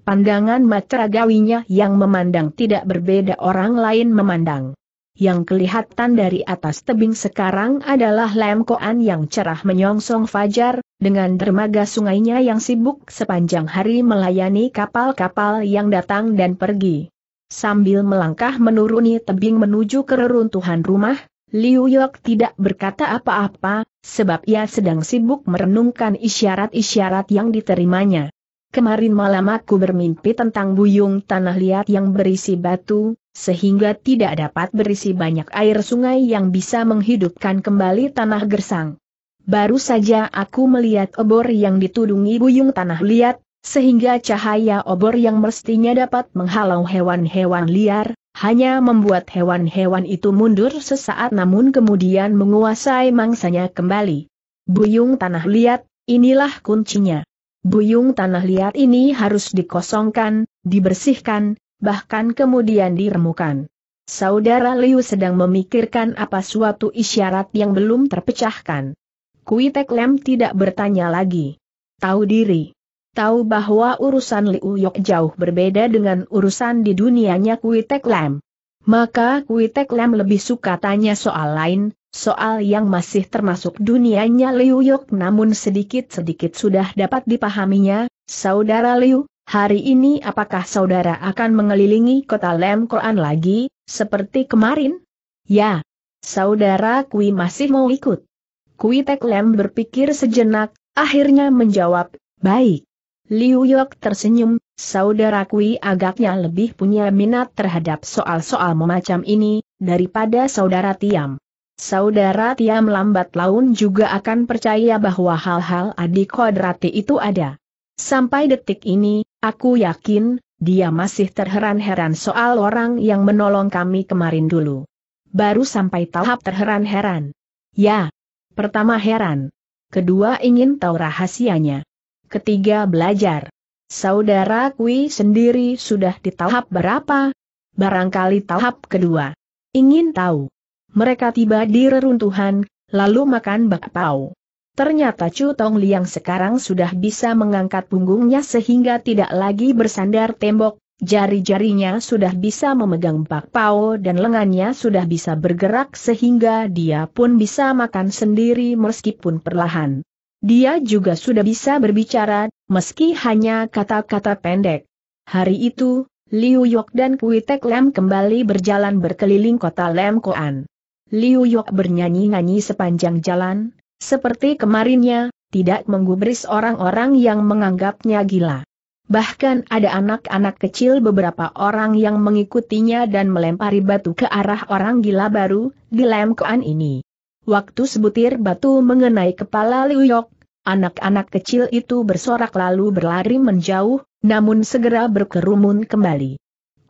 S1: Pandangan mata gawinya yang memandang tidak berbeda orang lain memandang. Yang kelihatan dari atas tebing sekarang adalah lemkoan yang cerah menyongsong fajar, dengan dermaga sungainya yang sibuk sepanjang hari melayani kapal-kapal yang datang dan pergi. Sambil melangkah menuruni tebing menuju keruntuhan rumah, Liu Yok tidak berkata apa-apa, sebab ia sedang sibuk merenungkan isyarat-isyarat yang diterimanya. Kemarin malam aku bermimpi tentang buyung tanah liat yang berisi batu, sehingga tidak dapat berisi banyak air sungai yang bisa menghidupkan kembali tanah gersang. Baru saja aku melihat obor yang ditudungi buyung tanah liat, sehingga cahaya obor yang mestinya dapat menghalau hewan-hewan liar, hanya membuat hewan-hewan itu mundur sesaat namun kemudian menguasai mangsanya kembali. Buyung tanah liat, inilah kuncinya. Buyung tanah liat ini harus dikosongkan, dibersihkan, bahkan kemudian diremukan. Saudara Liu sedang memikirkan apa suatu isyarat yang belum terpecahkan. Kui Tek Lem tidak bertanya lagi. Tahu diri. Tahu bahwa urusan Liu Yok jauh berbeda dengan urusan di dunianya Kui Tek Lem. Maka Kui Tek Lem lebih suka tanya soal lain, Soal yang masih termasuk dunianya Liu Yok namun sedikit-sedikit sudah dapat dipahaminya, Saudara Liu, hari ini apakah saudara akan mengelilingi kota Lem Koan lagi, seperti kemarin? Ya. Saudara Kui masih mau ikut. Kui Tek Lem berpikir sejenak, akhirnya menjawab, baik. Liu Yok tersenyum, saudara Kui agaknya lebih punya minat terhadap soal-soal memacam ini, daripada saudara Tiam. Saudara Tia melambat laun juga akan percaya bahwa hal-hal adik kodrati itu ada. Sampai detik ini, aku yakin, dia masih terheran-heran soal orang yang menolong kami kemarin dulu. Baru sampai tahap terheran-heran. Ya. Pertama heran. Kedua ingin tahu rahasianya. Ketiga belajar. Saudara Kui sendiri sudah di tahap berapa? Barangkali tahap kedua. Ingin tahu. Mereka tiba di reruntuhan, lalu makan bakpao. Ternyata Chu Tong Liang sekarang sudah bisa mengangkat punggungnya sehingga tidak lagi bersandar tembok, jari-jarinya sudah bisa memegang bakpao dan lengannya sudah bisa bergerak sehingga dia pun bisa makan sendiri meskipun perlahan. Dia juga sudah bisa berbicara, meski hanya kata-kata pendek. Hari itu, Liu Yok dan Kui Tek Lem kembali berjalan berkeliling kota Lem Koan. Liu Yok bernyanyi-nyanyi sepanjang jalan, seperti kemarinnya, tidak menggubris orang-orang yang menganggapnya gila. Bahkan ada anak-anak kecil beberapa orang yang mengikutinya dan melempari batu ke arah orang gila baru, di lemkoan ini. Waktu sebutir batu mengenai kepala Liu Yok, anak-anak kecil itu bersorak lalu berlari menjauh, namun segera berkerumun kembali.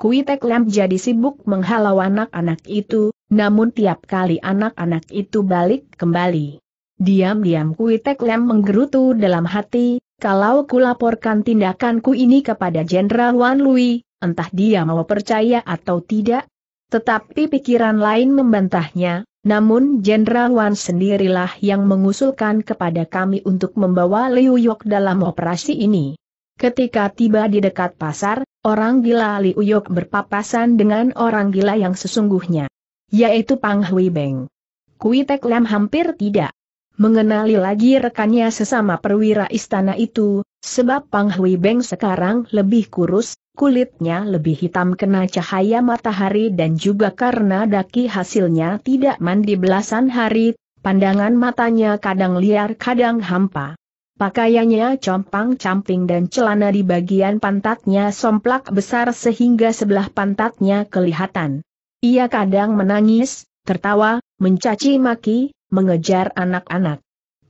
S1: Kui Tek Lam jadi sibuk menghalau anak-anak itu, namun tiap kali anak-anak itu balik kembali. Diam-diam Kui Tek Lam menggerutu dalam hati, kalau kulaporkan tindakanku ini kepada Jenderal Wan Lui, entah dia mau percaya atau tidak. Tetapi pikiran lain membantahnya, namun Jenderal Wan sendirilah yang mengusulkan kepada kami untuk membawa Liu Yok dalam operasi ini. Ketika tiba di dekat pasar, Orang gila Li Uyok berpapasan dengan orang gila yang sesungguhnya. Yaitu Pang Hui Beng. Kui Tek Lam hampir tidak mengenali lagi rekannya sesama perwira istana itu, sebab Pang Hui Beng sekarang lebih kurus, kulitnya lebih hitam kena cahaya matahari dan juga karena daki hasilnya tidak mandi belasan hari, pandangan matanya kadang liar kadang hampa. Pakaiannya compang-camping dan celana di bagian pantatnya somplak besar sehingga sebelah pantatnya kelihatan. Ia kadang menangis, tertawa, mencaci maki, mengejar anak-anak.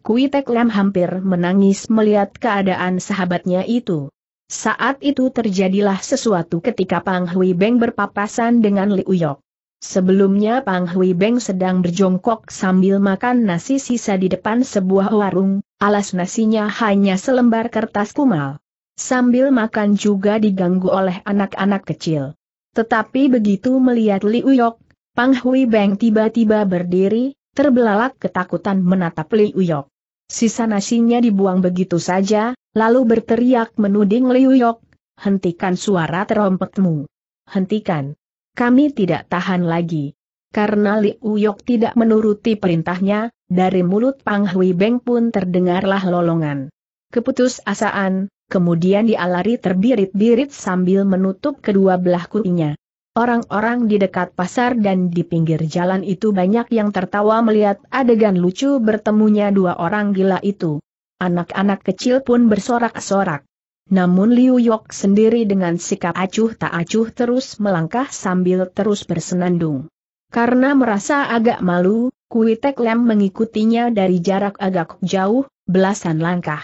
S1: Kui Tek Lam hampir menangis melihat keadaan sahabatnya itu. Saat itu terjadilah sesuatu ketika Pang Hui Beng berpapasan dengan Liu Yok. Sebelumnya Pang Hui Beng sedang berjongkok sambil makan nasi sisa di depan sebuah warung, alas nasinya hanya selembar kertas kumal. Sambil makan juga diganggu oleh anak-anak kecil. Tetapi begitu melihat Li Uyok, Pang Hui Beng tiba-tiba berdiri, terbelalak ketakutan menatap Li Uyok. Sisa nasinya dibuang begitu saja, lalu berteriak menuding Li Uyok, hentikan suara terompetmu. Hentikan. Kami tidak tahan lagi. Karena Li Uyok tidak menuruti perintahnya, dari mulut Pang Hui Beng pun terdengarlah lolongan. Keputusasaan, kemudian dialari terbirit-birit sambil menutup kedua belah kukinya. Orang-orang di dekat pasar dan di pinggir jalan itu banyak yang tertawa melihat adegan lucu bertemunya dua orang gila itu. Anak-anak kecil pun bersorak-sorak. Namun Liu Yok sendiri dengan sikap acuh tak acuh terus melangkah sambil terus bersenandung. Karena merasa agak malu, Kui Tek Lem mengikutinya dari jarak agak jauh, belasan langkah.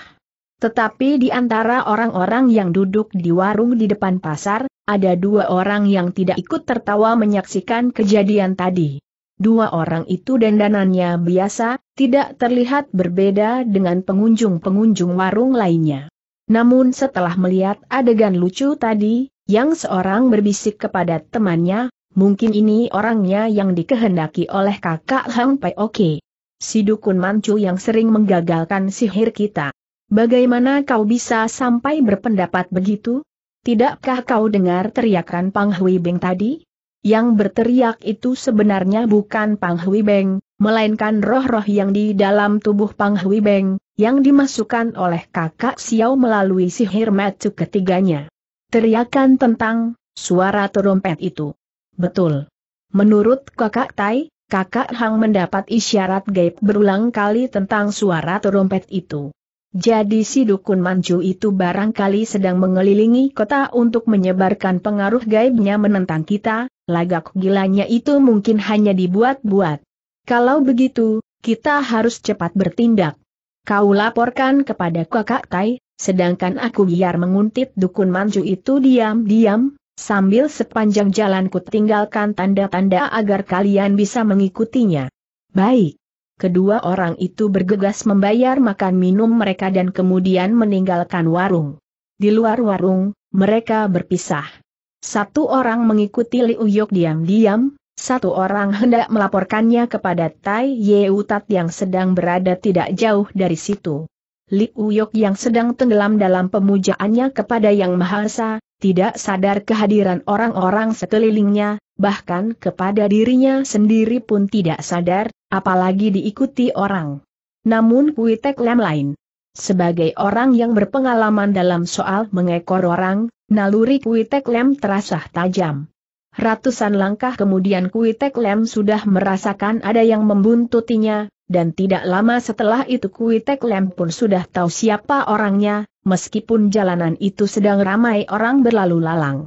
S1: Tetapi di antara orang-orang yang duduk di warung di depan pasar, ada dua orang yang tidak ikut tertawa menyaksikan kejadian tadi. Dua orang itu dandanannya biasa, tidak terlihat berbeda dengan pengunjung-pengunjung warung lainnya. Namun setelah melihat adegan lucu tadi, yang seorang berbisik kepada temannya, mungkin ini orangnya yang dikehendaki oleh kakak Hang Oke. Si dukun mancu yang sering menggagalkan sihir kita. Bagaimana kau bisa sampai berpendapat begitu? Tidakkah kau dengar teriakan Pang Hui Beng tadi? Yang berteriak itu sebenarnya bukan Pang Hui Beng, melainkan roh-roh yang di dalam tubuh Pang Hui Beng, yang dimasukkan oleh kakak Xiao melalui sihir macu ketiganya. Teriakan tentang suara terompet itu. Betul. Menurut kakak Tai, kakak Hang mendapat isyarat gaib berulang kali tentang suara terompet itu. Jadi si dukun manju itu barangkali sedang mengelilingi kota untuk menyebarkan pengaruh gaibnya menentang kita, lagak gilanya itu mungkin hanya dibuat-buat. Kalau begitu, kita harus cepat bertindak. Kau laporkan kepada kakak Tai, sedangkan aku biar menguntit dukun manju itu diam-diam, sambil sepanjang jalanku tinggalkan tanda-tanda agar kalian bisa mengikutinya. Baik. Kedua orang itu bergegas membayar makan minum mereka dan kemudian meninggalkan warung. Di luar warung, mereka berpisah. Satu orang mengikuti Liu Yok diam-diam, satu orang hendak melaporkannya kepada Tai Yeutat yang sedang berada tidak jauh dari situ. Li Uyok yang sedang tenggelam dalam pemujaannya kepada Yang Maha tidak sadar kehadiran orang-orang sekelilingnya, bahkan kepada dirinya sendiri pun tidak sadar, apalagi diikuti orang. Namun kuitek Lam Lem lain. Sebagai orang yang berpengalaman dalam soal mengekor orang, naluri kuitek Lam Lem terasa tajam. Ratusan langkah kemudian Kui Tek Lem sudah merasakan ada yang membuntutinya, dan tidak lama setelah itu Kui Tek Lem pun sudah tahu siapa orangnya, meskipun jalanan itu sedang ramai orang berlalu lalang.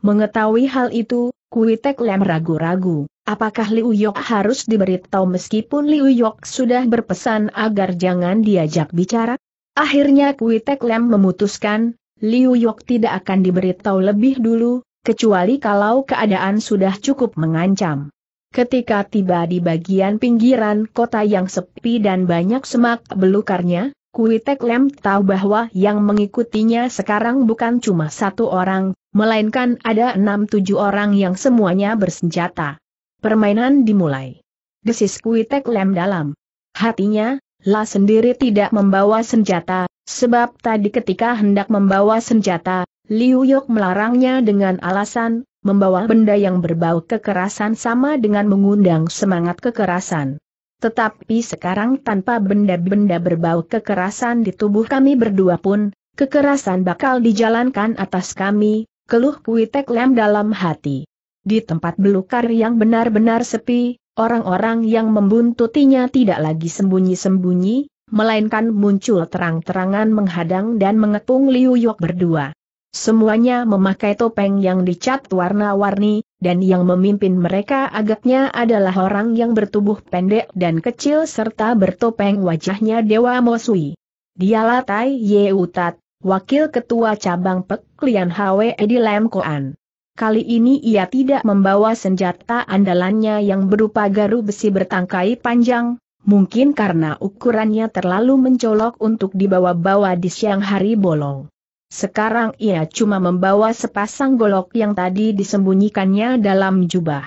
S1: Mengetahui hal itu, Kui Tek Lem ragu-ragu, apakah Liu Yok harus diberitahu meskipun Liu Yok sudah berpesan agar jangan diajak bicara? Akhirnya Kui Tek Lem memutuskan, Liu Yok tidak akan diberitahu lebih dulu, kecuali kalau keadaan sudah cukup mengancam. Ketika tiba di bagian pinggiran kota yang sepi dan banyak semak belukarnya, Kuitek Lem tahu bahwa yang mengikutinya sekarang bukan cuma satu orang, melainkan ada enam tujuh orang yang semuanya bersenjata. Permainan dimulai. Desis Kuitek Lem dalam hatinya, La sendiri tidak membawa senjata, sebab tadi ketika hendak membawa senjata, Liu Yok melarangnya dengan alasan, membawa benda yang berbau kekerasan sama dengan mengundang semangat kekerasan. Tetapi sekarang tanpa benda-benda berbau kekerasan di tubuh kami berdua pun, kekerasan bakal dijalankan atas kami, keluh Kuitek Lem dalam hati. Di tempat belukar yang benar-benar sepi, orang-orang yang membuntutinya tidak lagi sembunyi-sembunyi, melainkan muncul terang-terangan menghadang dan mengepung Liu Yok berdua. Semuanya memakai topeng yang dicat warna-warni, dan yang memimpin mereka agaknya adalah orang yang bertubuh pendek dan kecil serta bertopeng wajahnya Dewa Mosui. Dialah Tai Utat, Wakil Ketua Cabang Pek Lian Hwe di Lam Koan. Kali ini ia tidak membawa senjata andalannya yang berupa garu besi bertangkai panjang, mungkin karena ukurannya terlalu mencolok untuk dibawa-bawa di siang hari bolong. Sekarang ia cuma membawa sepasang golok yang tadi disembunyikannya dalam jubah.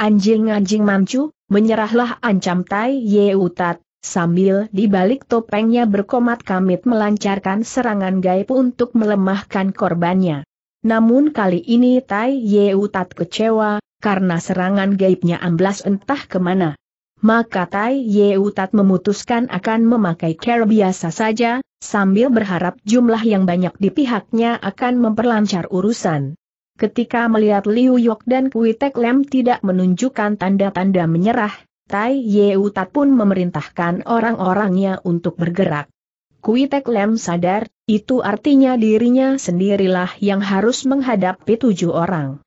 S1: Anjing-anjing mancu, menyerahlah ancam Tai Ye Utat, sambil dibalik topengnya berkomat kamit melancarkan serangan gaib untuk melemahkan korbannya. Namun kali ini Tai Ye Utat kecewa, karena serangan gaibnya amblas entah kemana. Maka Tai Ye Utat memutuskan akan memakai care biasa saja, sambil berharap jumlah yang banyak di pihaknya akan memperlancar urusan. Ketika melihat Liu Yok dan Kui Tek Lem tidak menunjukkan tanda-tanda menyerah, Tai Ye Utat pun memerintahkan orang-orangnya untuk bergerak. Kui Tek Lem sadar, itu artinya dirinya sendirilah yang harus menghadapi tujuh orang.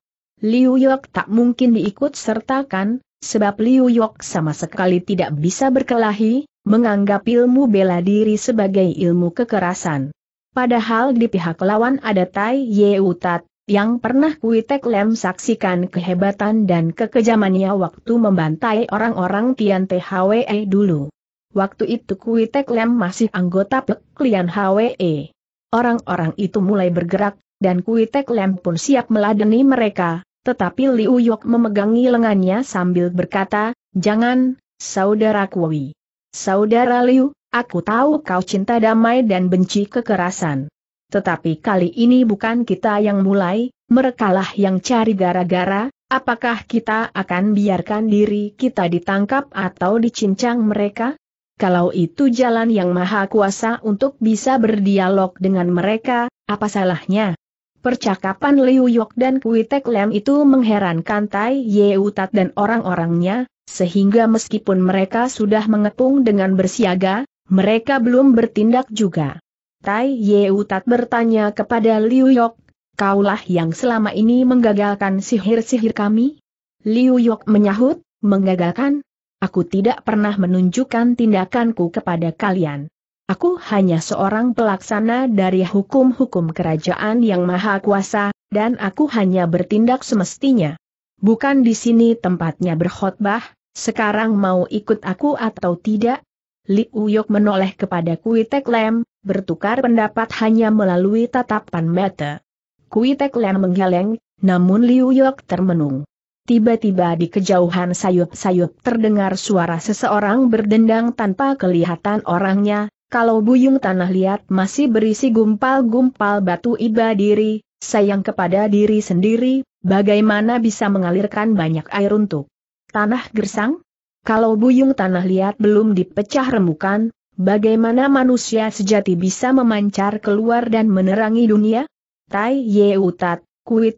S1: Liu Yok tak mungkin diikut sertakan, sebab Liu Yok sama sekali tidak bisa berkelahi, menganggap ilmu bela diri sebagai ilmu kekerasan. Padahal di pihak lawan ada Tai Ye Utat yang pernah Kuitek Lem saksikan kehebatan dan kekejamannya waktu membantai orang-orang Tian THWE dulu. Waktu itu Kuitek Lem masih anggota Peklian HWE. Orang-orang itu mulai bergerak, dan Kuitek Lem pun siap meladeni mereka, tetapi Liu Yok memegangi lengannya sambil berkata, Jangan, Saudara Kui. Saudara Liu, aku tahu kau cinta damai dan benci kekerasan. Tetapi kali ini bukan kita yang mulai, merekalah yang cari gara-gara, apakah kita akan biarkan diri kita ditangkap atau dicincang mereka? Kalau itu jalan yang maha kuasa untuk bisa berdialog dengan mereka, apa salahnya? Percakapan Liu Yok dan Kuitek Lem itu mengherankan Tai Yeutat dan orang-orangnya, sehingga meskipun mereka sudah mengepung dengan bersiaga, mereka belum bertindak juga. Tai Utat bertanya kepada Liu Yok, kaulah yang selama ini menggagalkan sihir-sihir kami? Liu Yok menyahut, menggagalkan? Aku tidak pernah menunjukkan tindakanku kepada kalian. Aku hanya seorang pelaksana dari hukum-hukum kerajaan yang maha kuasa, dan aku hanya bertindak semestinya. Bukan di sini tempatnya berkhotbah, sekarang mau ikut aku atau tidak? Li Uyok menoleh kepada Kui Tek Lem, bertukar pendapat hanya melalui tatapan mata. Kui Tek Lem menggeleng, namun Li Uyok termenung. Tiba-tiba di kejauhan sayup-sayup terdengar suara seseorang berdendang tanpa kelihatan orangnya, kalau buyung tanah liat masih berisi gumpal-gumpal batu iba diri, sayang kepada diri sendiri, Bagaimana bisa mengalirkan banyak air untuk tanah gersang? Kalau buyung tanah liat belum dipecah remukan, bagaimana manusia sejati bisa memancar keluar dan menerangi dunia? Tai Yeutat,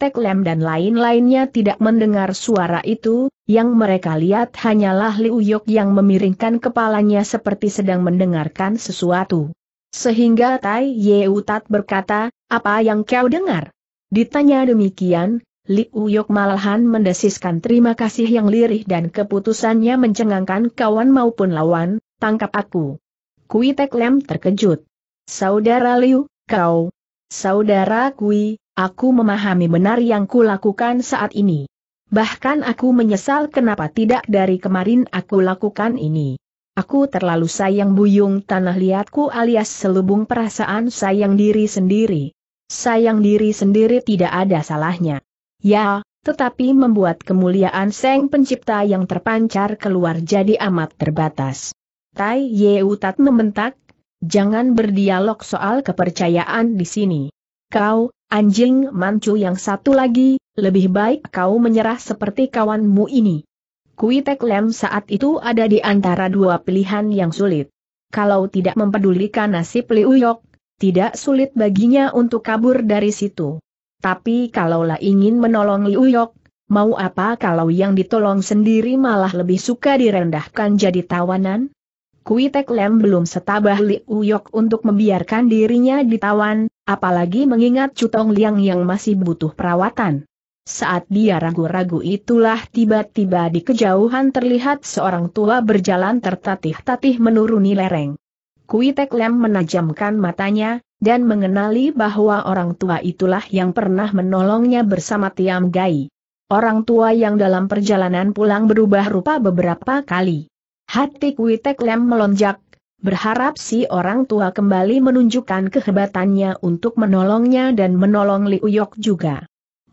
S1: Tek Lem dan lain-lainnya tidak mendengar suara itu, yang mereka lihat hanyalah Liu Yok yang memiringkan kepalanya seperti sedang mendengarkan sesuatu. Sehingga Tai Utat berkata, apa yang kau dengar? Ditanya demikian, Li Uyok malahan mendesiskan terima kasih yang lirih dan keputusannya mencengangkan kawan maupun lawan, tangkap aku. Kui Tek Lem terkejut. Saudara Liu, kau. Saudara Kui, aku memahami benar yang kulakukan saat ini. Bahkan aku menyesal kenapa tidak dari kemarin aku lakukan ini. Aku terlalu sayang buyung tanah liatku alias selubung perasaan sayang diri sendiri. Sayang diri sendiri tidak ada salahnya. Ya, tetapi membuat kemuliaan Seng Pencipta yang terpancar keluar jadi amat terbatas. Tai Ye Utat membentak, jangan berdialog soal kepercayaan di sini. Kau, anjing mancu yang satu lagi, lebih baik kau menyerah seperti kawanmu ini. Kuitek Lem saat itu ada di antara dua pilihan yang sulit. Kalau tidak mempedulikan nasib Liuyok, tidak sulit baginya untuk kabur dari situ. Tapi kalaulah ingin menolong Liu Yok, mau apa kalau yang ditolong sendiri malah lebih suka direndahkan jadi tawanan? Kui Tek Lem belum setabah Liu Yok untuk membiarkan dirinya ditawan, apalagi mengingat Cutong Liang yang masih butuh perawatan. Saat dia ragu-ragu itulah tiba-tiba di kejauhan terlihat seorang tua berjalan tertatih-tatih menuruni lereng. Kui Tek Lem menajamkan matanya, dan mengenali bahwa orang tua itulah yang pernah menolongnya bersama Tiam Gai. Orang tua yang dalam perjalanan pulang berubah rupa beberapa kali. Hati Kui Tek Lem melonjak, berharap si orang tua kembali menunjukkan kehebatannya untuk menolongnya dan menolong Liu Yok juga.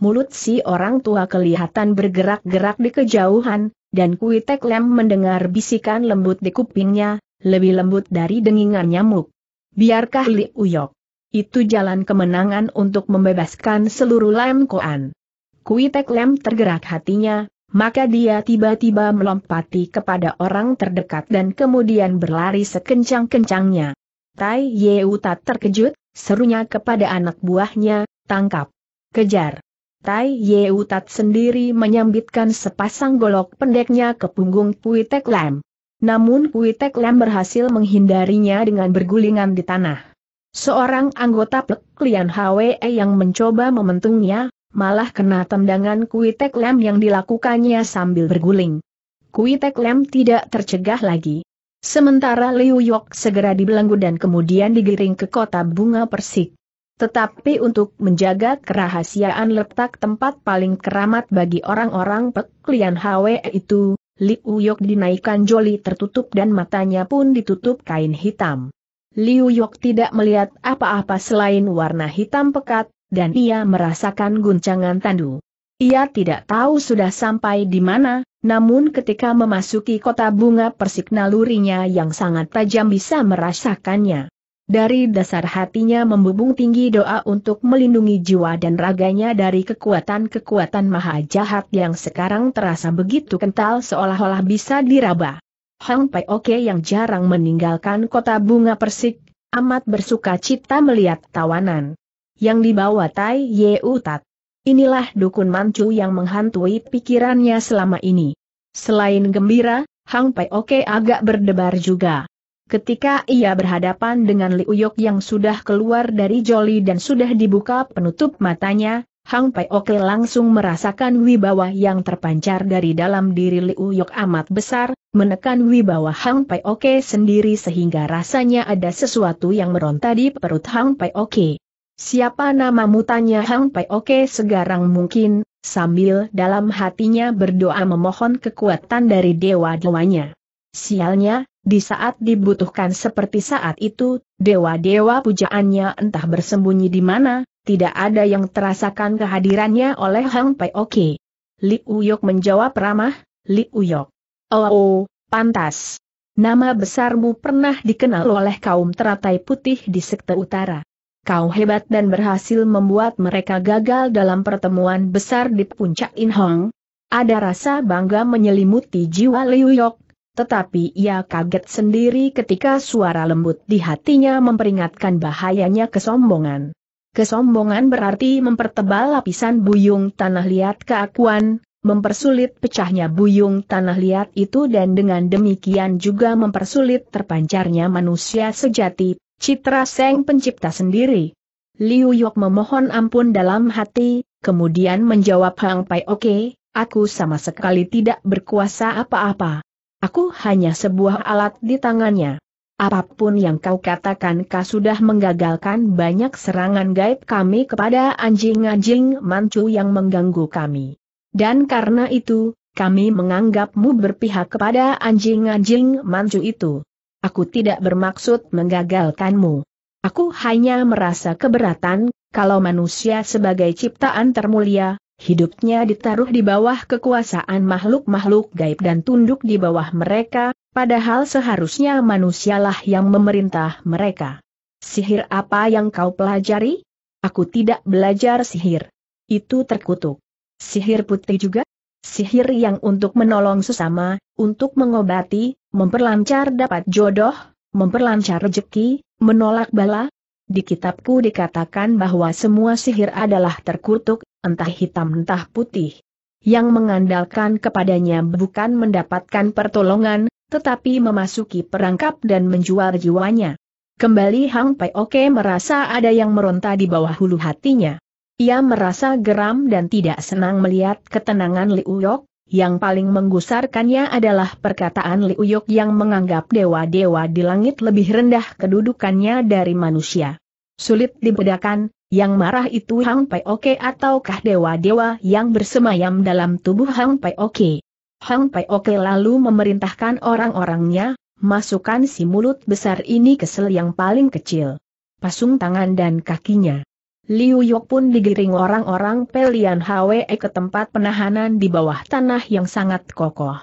S1: Mulut si orang tua kelihatan bergerak-gerak di kejauhan, dan Kui Tek Lem mendengar bisikan lembut di kupingnya, lebih lembut dari dengingan nyamuk biarkah Li Uyok. Itu jalan kemenangan untuk membebaskan seluruh Lam Koan. Kuitek Lam tergerak hatinya, maka dia tiba-tiba melompati kepada orang terdekat dan kemudian berlari sekencang-kencangnya. Tai Ye Uta terkejut, serunya kepada anak buahnya, tangkap. Kejar. Tai Ye Utat sendiri menyambitkan sepasang golok pendeknya ke punggung Puitek Lam. Namun Kuitek Lam berhasil menghindarinya dengan bergulingan di tanah. Seorang anggota Plek Lian HWE yang mencoba mementungnya, malah kena tendangan Kuitek Lam yang dilakukannya sambil berguling. Kuitek Lam tidak tercegah lagi. Sementara Liu Yok segera dibelenggu dan kemudian digiring ke kota bunga persik. Tetapi untuk menjaga kerahasiaan letak tempat paling keramat bagi orang-orang Peklian HWE itu, Liu Yok dinaikkan joli tertutup dan matanya pun ditutup kain hitam. Liu Yok tidak melihat apa-apa selain warna hitam pekat, dan ia merasakan guncangan tandu. Ia tidak tahu sudah sampai di mana, namun ketika memasuki kota bunga persik nalurinya yang sangat tajam bisa merasakannya. Dari dasar hatinya membubung tinggi doa untuk melindungi jiwa dan raganya dari kekuatan-kekuatan maha jahat yang sekarang terasa begitu kental seolah-olah bisa diraba. Hang Pai Oke yang jarang meninggalkan kota bunga persik, amat bersuka cita melihat tawanan yang dibawa Tai Ye Utat. Inilah dukun mancu yang menghantui pikirannya selama ini. Selain gembira, Hang Pai Oke agak berdebar juga. Ketika ia berhadapan dengan Liu Yok yang sudah keluar dari joli dan sudah dibuka penutup matanya, Hang Pai Oke langsung merasakan wibawa yang terpancar dari dalam diri Liu Yok amat besar, menekan wibawa Hang Pai Oke sendiri sehingga rasanya ada sesuatu yang meronta di perut Hang Pai Oke. Siapa namamu tanya Hang Pai Oke segarang mungkin, sambil dalam hatinya berdoa memohon kekuatan dari dewa-dewanya. Sialnya, di saat dibutuhkan seperti saat itu, dewa-dewa pujaannya entah bersembunyi di mana, tidak ada yang terasakan kehadirannya oleh Hang Pai Oke. Li Uyok menjawab ramah, Li Uyok. Oh, oh, pantas. Nama besarmu pernah dikenal oleh kaum teratai putih di sekte utara. Kau hebat dan berhasil membuat mereka gagal dalam pertemuan besar di puncak Inhong. Ada rasa bangga menyelimuti jiwa Li Uyok, tetapi ia kaget sendiri ketika suara lembut di hatinya memperingatkan bahayanya kesombongan. Kesombongan berarti mempertebal lapisan buyung tanah liat keakuan, mempersulit pecahnya buyung tanah liat itu dan dengan demikian juga mempersulit terpancarnya manusia sejati, citra Seng pencipta sendiri. Liu Yok memohon ampun dalam hati, kemudian menjawab Hang Pai oke, okay, aku sama sekali tidak berkuasa apa-apa. Aku hanya sebuah alat di tangannya. Apapun yang kau katakan kau sudah menggagalkan banyak serangan gaib kami kepada anjing-anjing mancu yang mengganggu kami. Dan karena itu, kami menganggapmu berpihak kepada anjing-anjing mancu itu. Aku tidak bermaksud menggagalkanmu. Aku hanya merasa keberatan, kalau manusia sebagai ciptaan termulia, hidupnya ditaruh di bawah kekuasaan makhluk-makhluk gaib dan tunduk di bawah mereka, padahal seharusnya manusialah yang memerintah mereka. Sihir apa yang kau pelajari? Aku tidak belajar sihir. Itu terkutuk. Sihir putih juga? Sihir yang untuk menolong sesama, untuk mengobati, memperlancar dapat jodoh, memperlancar rejeki, menolak bala, di kitabku dikatakan bahwa semua sihir adalah terkutuk, entah hitam entah putih. Yang mengandalkan kepadanya bukan mendapatkan pertolongan, tetapi memasuki perangkap dan menjual jiwanya. Kembali Hang Pai Oke merasa ada yang meronta di bawah hulu hatinya. Ia merasa geram dan tidak senang melihat ketenangan Liu Yok, yang paling menggusarkannya adalah perkataan Liu Yok yang menganggap dewa-dewa di langit lebih rendah kedudukannya dari manusia. Sulit dibedakan, yang marah itu Hang Pai Oke ataukah dewa-dewa yang bersemayam dalam tubuh Hang Pai Oke. Hang Pai Oke lalu memerintahkan orang-orangnya, masukkan si mulut besar ini ke sel yang paling kecil. Pasung tangan dan kakinya. Liu Yok pun digiring orang-orang Pelian Hwe ke tempat penahanan di bawah tanah yang sangat kokoh.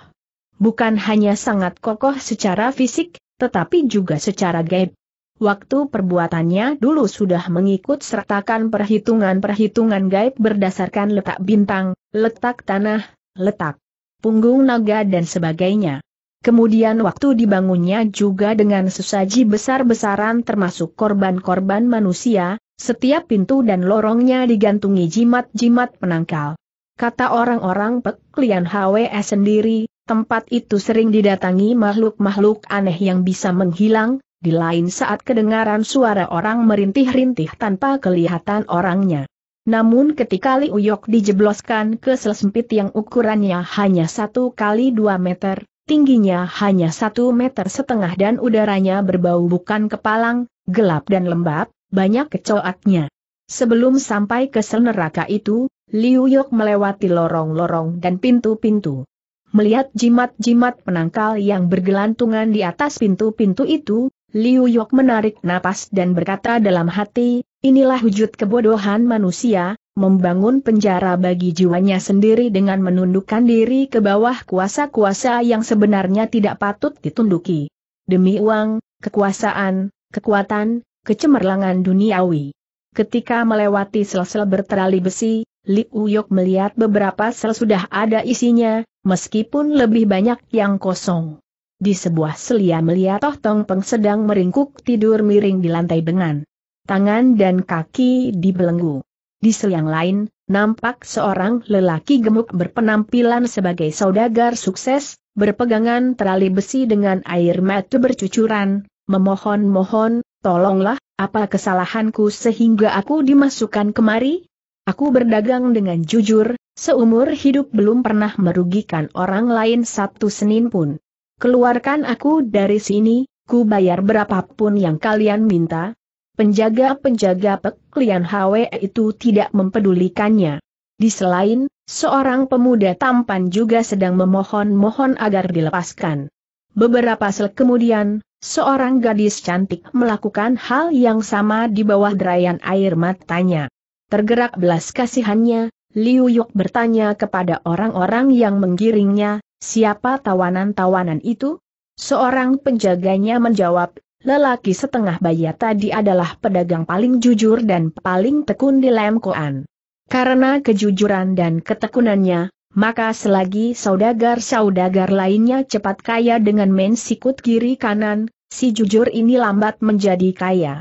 S1: Bukan hanya sangat kokoh secara fisik, tetapi juga secara gaib Waktu perbuatannya dulu sudah mengikut sertakan perhitungan-perhitungan gaib berdasarkan letak bintang, letak tanah, letak punggung naga dan sebagainya. Kemudian waktu dibangunnya juga dengan sesaji besar-besaran termasuk korban-korban manusia, setiap pintu dan lorongnya digantungi jimat-jimat penangkal. Kata orang-orang peklian hwe sendiri, tempat itu sering didatangi makhluk-makhluk aneh yang bisa menghilang, di lain saat kedengaran suara orang merintih-rintih tanpa kelihatan orangnya. Namun ketika Li Uyok dijebloskan ke sempit yang ukurannya hanya satu kali dua meter, tingginya hanya satu meter setengah dan udaranya berbau bukan kepalang, gelap dan lembab, banyak kecoaknya. Sebelum sampai ke sel neraka itu, Li Uyok melewati lorong-lorong dan pintu-pintu. Melihat jimat-jimat penangkal yang bergelantungan di atas pintu-pintu itu, Liu Yok menarik napas dan berkata dalam hati, inilah wujud kebodohan manusia, membangun penjara bagi jiwanya sendiri dengan menundukkan diri ke bawah kuasa-kuasa yang sebenarnya tidak patut ditunduki. Demi uang, kekuasaan, kekuatan, kecemerlangan duniawi. Ketika melewati sel-sel berterali besi, Liu Yok melihat beberapa sel sudah ada isinya, meskipun lebih banyak yang kosong. Di sebuah selia melihat Toh Tong Peng sedang meringkuk tidur miring di lantai dengan tangan dan kaki dibelenggu. Di selang lain, nampak seorang lelaki gemuk berpenampilan sebagai saudagar sukses, berpegangan terali besi dengan air mata bercucuran, memohon-mohon, tolonglah, apa kesalahanku sehingga aku dimasukkan kemari? Aku berdagang dengan jujur, seumur hidup belum pernah merugikan orang lain satu senin pun. Keluarkan aku dari sini, ku bayar berapapun yang kalian minta. Penjaga-penjaga peklian Hwe itu tidak mempedulikannya. Di selain, seorang pemuda tampan juga sedang memohon-mohon agar dilepaskan. Beberapa sel kemudian, seorang gadis cantik melakukan hal yang sama di bawah derayan air matanya. Tergerak belas kasihannya, Liu Yuk bertanya kepada orang-orang yang menggiringnya, Siapa tawanan-tawanan itu? Seorang penjaganya menjawab, lelaki setengah baya tadi adalah pedagang paling jujur dan paling tekun di Lemkoan. Karena kejujuran dan ketekunannya, maka selagi saudagar-saudagar lainnya cepat kaya dengan main sikut kiri kanan, si jujur ini lambat menjadi kaya.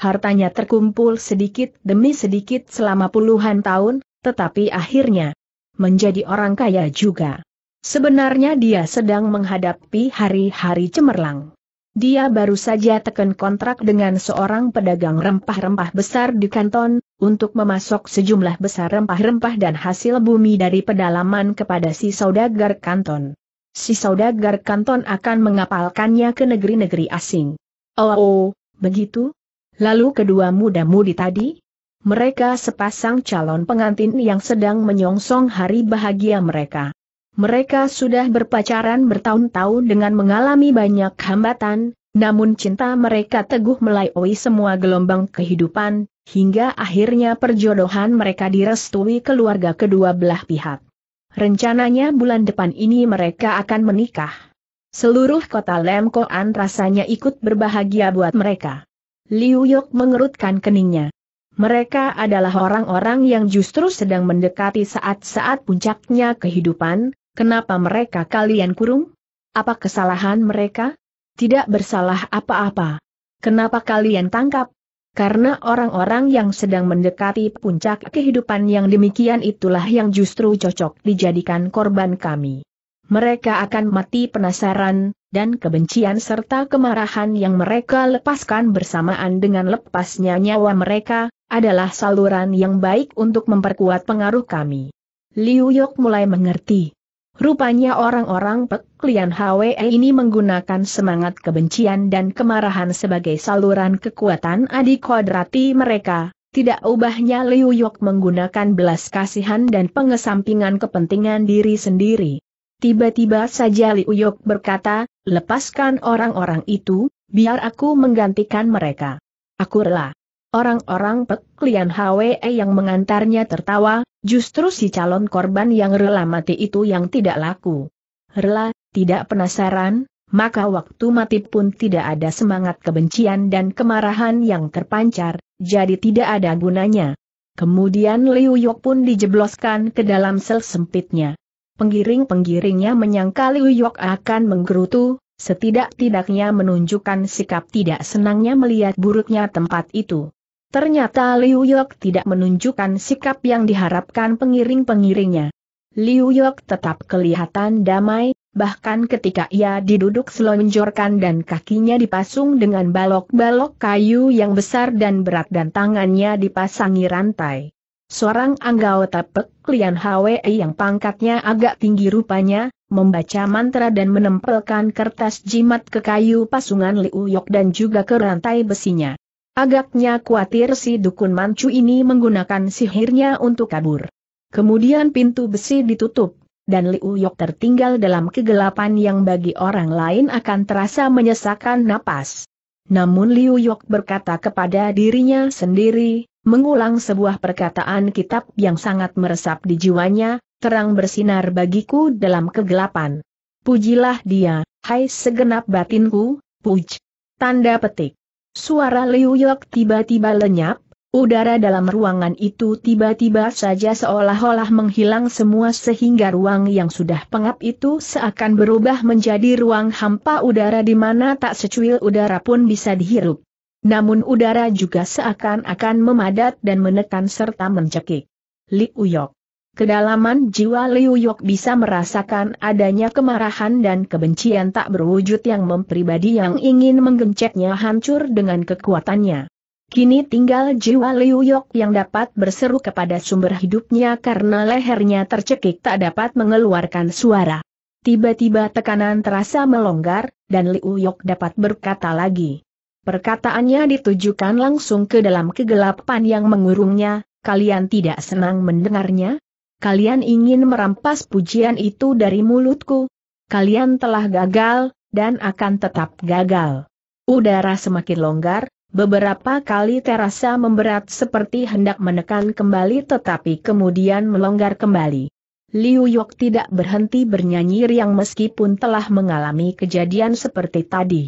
S1: Hartanya terkumpul sedikit demi sedikit selama puluhan tahun, tetapi akhirnya menjadi orang kaya juga. Sebenarnya dia sedang menghadapi hari-hari cemerlang. Dia baru saja teken kontrak dengan seorang pedagang rempah-rempah besar di kanton, untuk memasok sejumlah besar rempah-rempah dan hasil bumi dari pedalaman kepada si saudagar kanton. Si saudagar kanton akan mengapalkannya ke negeri-negeri asing. Oh, oh, begitu? Lalu kedua muda-mudi tadi? Mereka sepasang calon pengantin yang sedang menyongsong hari bahagia mereka. Mereka sudah berpacaran bertahun-tahun dengan mengalami banyak hambatan, namun cinta mereka teguh melayoi semua gelombang kehidupan, hingga akhirnya perjodohan mereka direstui keluarga kedua belah pihak. Rencananya bulan depan ini mereka akan menikah. Seluruh kota Lemkoan rasanya ikut berbahagia buat mereka. Liu Yok mengerutkan keningnya. Mereka adalah orang-orang yang justru sedang mendekati saat-saat puncaknya kehidupan, Kenapa mereka kalian kurung? Apa kesalahan mereka? Tidak bersalah apa-apa. Kenapa kalian tangkap? Karena orang-orang yang sedang mendekati puncak kehidupan yang demikian itulah yang justru cocok dijadikan korban kami. Mereka akan mati penasaran, dan kebencian serta kemarahan yang mereka lepaskan bersamaan dengan lepasnya nyawa mereka, adalah saluran yang baik untuk memperkuat pengaruh kami. Liu Yok mulai mengerti. Rupanya orang-orang peklian HWE ini menggunakan semangat kebencian dan kemarahan sebagai saluran kekuatan adik kodrati mereka, tidak ubahnya Liu Yok menggunakan belas kasihan dan pengesampingan kepentingan diri sendiri. Tiba-tiba saja Liu Yok berkata, lepaskan orang-orang itu, biar aku menggantikan mereka. Aku rela. Orang-orang peklian HWE yang mengantarnya tertawa, justru si calon korban yang rela mati itu yang tidak laku. Rela, tidak penasaran, maka waktu mati pun tidak ada semangat kebencian dan kemarahan yang terpancar, jadi tidak ada gunanya. Kemudian Liu Yok pun dijebloskan ke dalam sel sempitnya. Penggiring-penggiringnya menyangka Liu Yok akan menggerutu, setidak-tidaknya menunjukkan sikap tidak senangnya melihat buruknya tempat itu. Ternyata Liu Yok tidak menunjukkan sikap yang diharapkan pengiring-pengiringnya. Liu Yok tetap kelihatan damai, bahkan ketika ia diduduk selonjorkan dan kakinya dipasung dengan balok-balok kayu yang besar dan berat dan tangannya dipasangi rantai. Seorang anggota Pek Lian Hwe yang pangkatnya agak tinggi rupanya, membaca mantra dan menempelkan kertas jimat ke kayu pasungan Liu Yok dan juga ke rantai besinya. Agaknya khawatir si dukun mancu ini menggunakan sihirnya untuk kabur. Kemudian pintu besi ditutup, dan Liu Yok tertinggal dalam kegelapan yang bagi orang lain akan terasa menyesakan napas. Namun Liu Yok berkata kepada dirinya sendiri, mengulang sebuah perkataan kitab yang sangat meresap di jiwanya, terang bersinar bagiku dalam kegelapan. Pujilah dia, hai segenap batinku, puj. Tanda petik. Suara Liu Yok tiba-tiba lenyap, udara dalam ruangan itu tiba-tiba saja seolah-olah menghilang semua sehingga ruang yang sudah pengap itu seakan berubah menjadi ruang hampa udara di mana tak secuil udara pun bisa dihirup. Namun udara juga seakan-akan memadat dan menekan serta mencekik. Liu Yok Kedalaman jiwa Liu Yok bisa merasakan adanya kemarahan dan kebencian tak berwujud yang mempribadi yang ingin menggencetnya hancur dengan kekuatannya. Kini tinggal jiwa Liu Yok yang dapat berseru kepada sumber hidupnya karena lehernya tercekik tak dapat mengeluarkan suara. Tiba-tiba tekanan terasa melonggar, dan Liu Yok dapat berkata lagi. Perkataannya ditujukan langsung ke dalam kegelapan yang mengurungnya, kalian tidak senang mendengarnya? Kalian ingin merampas pujian itu dari mulutku? Kalian telah gagal, dan akan tetap gagal. Udara semakin longgar, beberapa kali terasa memberat seperti hendak menekan kembali tetapi kemudian melonggar kembali. Liu Yok tidak berhenti bernyanyi yang meskipun telah mengalami kejadian seperti tadi.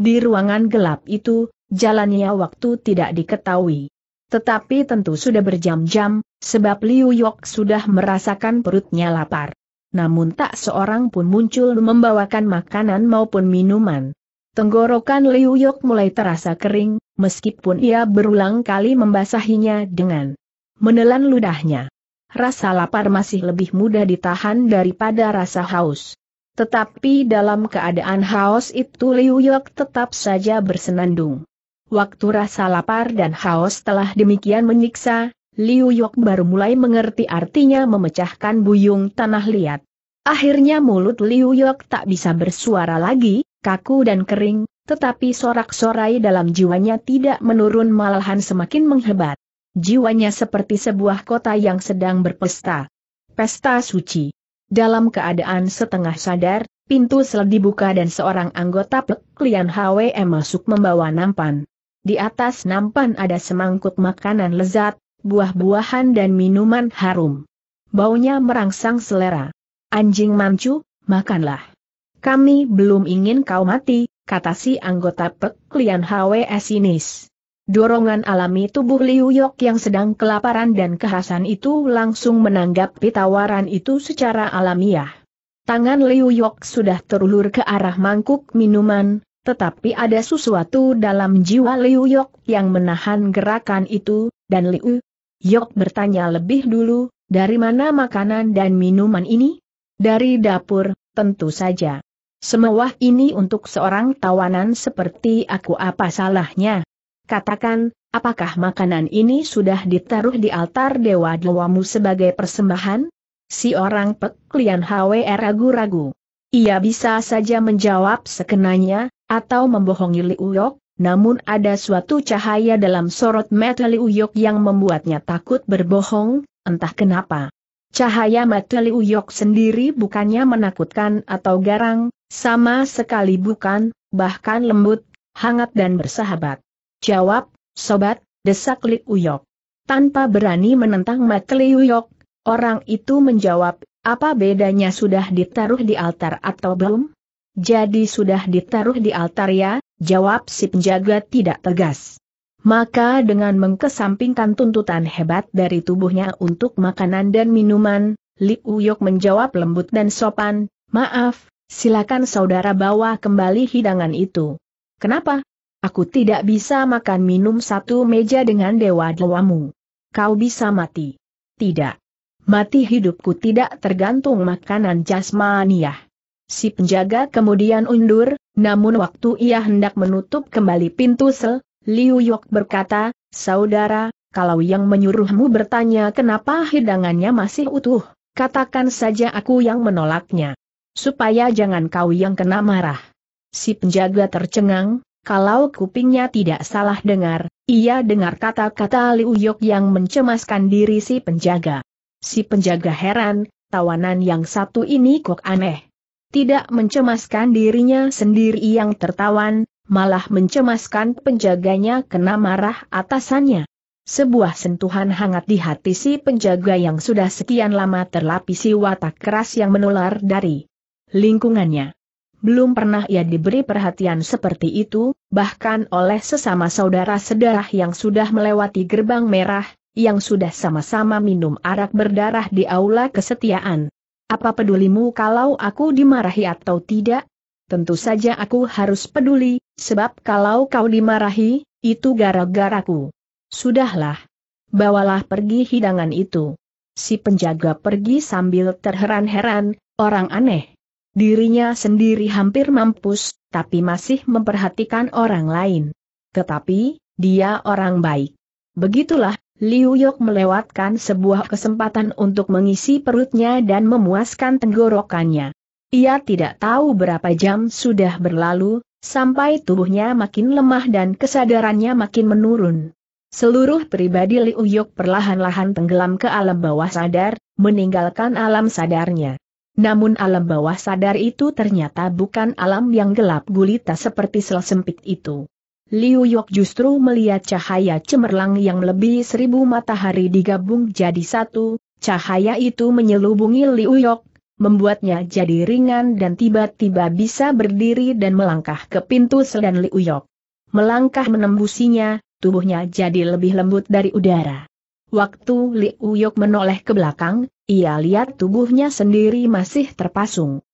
S1: Di ruangan gelap itu, jalannya waktu tidak diketahui. Tetapi tentu sudah berjam-jam, Sebab Liu Yok sudah merasakan perutnya lapar. Namun tak seorang pun muncul membawakan makanan maupun minuman. Tenggorokan Liu Yok mulai terasa kering, meskipun ia berulang kali membasahinya dengan menelan ludahnya. Rasa lapar masih lebih mudah ditahan daripada rasa haus. Tetapi dalam keadaan haus itu Liu Yok tetap saja bersenandung. Waktu rasa lapar dan haus telah demikian menyiksa, Liu Yok baru mulai mengerti artinya memecahkan buyung tanah liat. Akhirnya mulut Liu Yok tak bisa bersuara lagi, kaku dan kering, tetapi sorak-sorai dalam jiwanya tidak menurun malahan semakin menghebat. Jiwanya seperti sebuah kota yang sedang berpesta. Pesta suci. Dalam keadaan setengah sadar, pintu sel dibuka dan seorang anggota Peklian HWM masuk membawa nampan. Di atas nampan ada semangkuk makanan lezat, buah-buahan dan minuman harum. Baunya merangsang selera. Anjing mancu, makanlah. Kami belum ingin kau mati, kata si anggota peklian HWS Sinis. Dorongan alami tubuh Liu Yok yang sedang kelaparan dan kehasan itu langsung menanggapi tawaran itu secara alamiah. Tangan Liu Yok sudah terulur ke arah mangkuk minuman, tetapi ada sesuatu dalam jiwa Liu Yok yang menahan gerakan itu, dan Liu Yok bertanya lebih dulu, dari mana makanan dan minuman ini? Dari dapur, tentu saja. Semua ini untuk seorang tawanan seperti aku apa salahnya? Katakan, apakah makanan ini sudah ditaruh di altar dewa dewamu sebagai persembahan? Si orang peklian HWR ragu-ragu. Ia bisa saja menjawab sekenanya, atau membohongi Liu Yok, namun ada suatu cahaya dalam sorot mata Li Uyok yang membuatnya takut berbohong, entah kenapa. Cahaya mata Li Uyok sendiri bukannya menakutkan atau garang, sama sekali bukan, bahkan lembut, hangat dan bersahabat. Jawab, sobat, desak Li Uyok. Tanpa berani menentang mata Li Uyok, orang itu menjawab, apa bedanya sudah ditaruh di altar atau belum? Jadi sudah ditaruh di altar ya, Jawab si penjaga tidak tegas. Maka dengan mengkesampingkan tuntutan hebat dari tubuhnya untuk makanan dan minuman, Li Uyok menjawab lembut dan sopan, maaf, silakan saudara bawa kembali hidangan itu. Kenapa? Aku tidak bisa makan minum satu meja dengan dewa-dewamu. Kau bisa mati. Tidak. Mati hidupku tidak tergantung makanan jasmaniah. Si penjaga kemudian undur, namun waktu ia hendak menutup kembali pintu sel, Liu Yok berkata, Saudara, kalau yang menyuruhmu bertanya kenapa hidangannya masih utuh, katakan saja aku yang menolaknya. Supaya jangan kau yang kena marah. Si penjaga tercengang, kalau kupingnya tidak salah dengar, ia dengar kata-kata Liu Yok yang mencemaskan diri si penjaga. Si penjaga heran, tawanan yang satu ini kok aneh tidak mencemaskan dirinya sendiri yang tertawan, malah mencemaskan penjaganya kena marah atasannya. Sebuah sentuhan hangat di hati si penjaga yang sudah sekian lama terlapisi watak keras yang menular dari lingkungannya. Belum pernah ia diberi perhatian seperti itu, bahkan oleh sesama saudara sedarah yang sudah melewati gerbang merah, yang sudah sama-sama minum arak berdarah di aula kesetiaan. Apa pedulimu kalau aku dimarahi atau tidak? Tentu saja aku harus peduli, sebab kalau kau dimarahi, itu gara-garaku. Sudahlah. Bawalah pergi hidangan itu. Si penjaga pergi sambil terheran-heran, orang aneh. Dirinya sendiri hampir mampus, tapi masih memperhatikan orang lain. Tetapi, dia orang baik. Begitulah, Liu Yok melewatkan sebuah kesempatan untuk mengisi perutnya dan memuaskan tenggorokannya. Ia tidak tahu berapa jam sudah berlalu, sampai tubuhnya makin lemah dan kesadarannya makin menurun. Seluruh pribadi Liu Yok perlahan-lahan tenggelam ke alam bawah sadar, meninggalkan alam sadarnya. Namun alam bawah sadar itu ternyata bukan alam yang gelap gulita seperti sel sempit itu. Liu Yok justru melihat cahaya cemerlang yang lebih seribu matahari digabung jadi satu, cahaya itu menyelubungi Liu Yok, membuatnya jadi ringan dan tiba-tiba bisa berdiri dan melangkah ke pintu sedan Liu Yok. Melangkah menembusinya, tubuhnya jadi lebih lembut dari udara. Waktu Liu Yok menoleh ke belakang, ia lihat tubuhnya sendiri masih terpasung.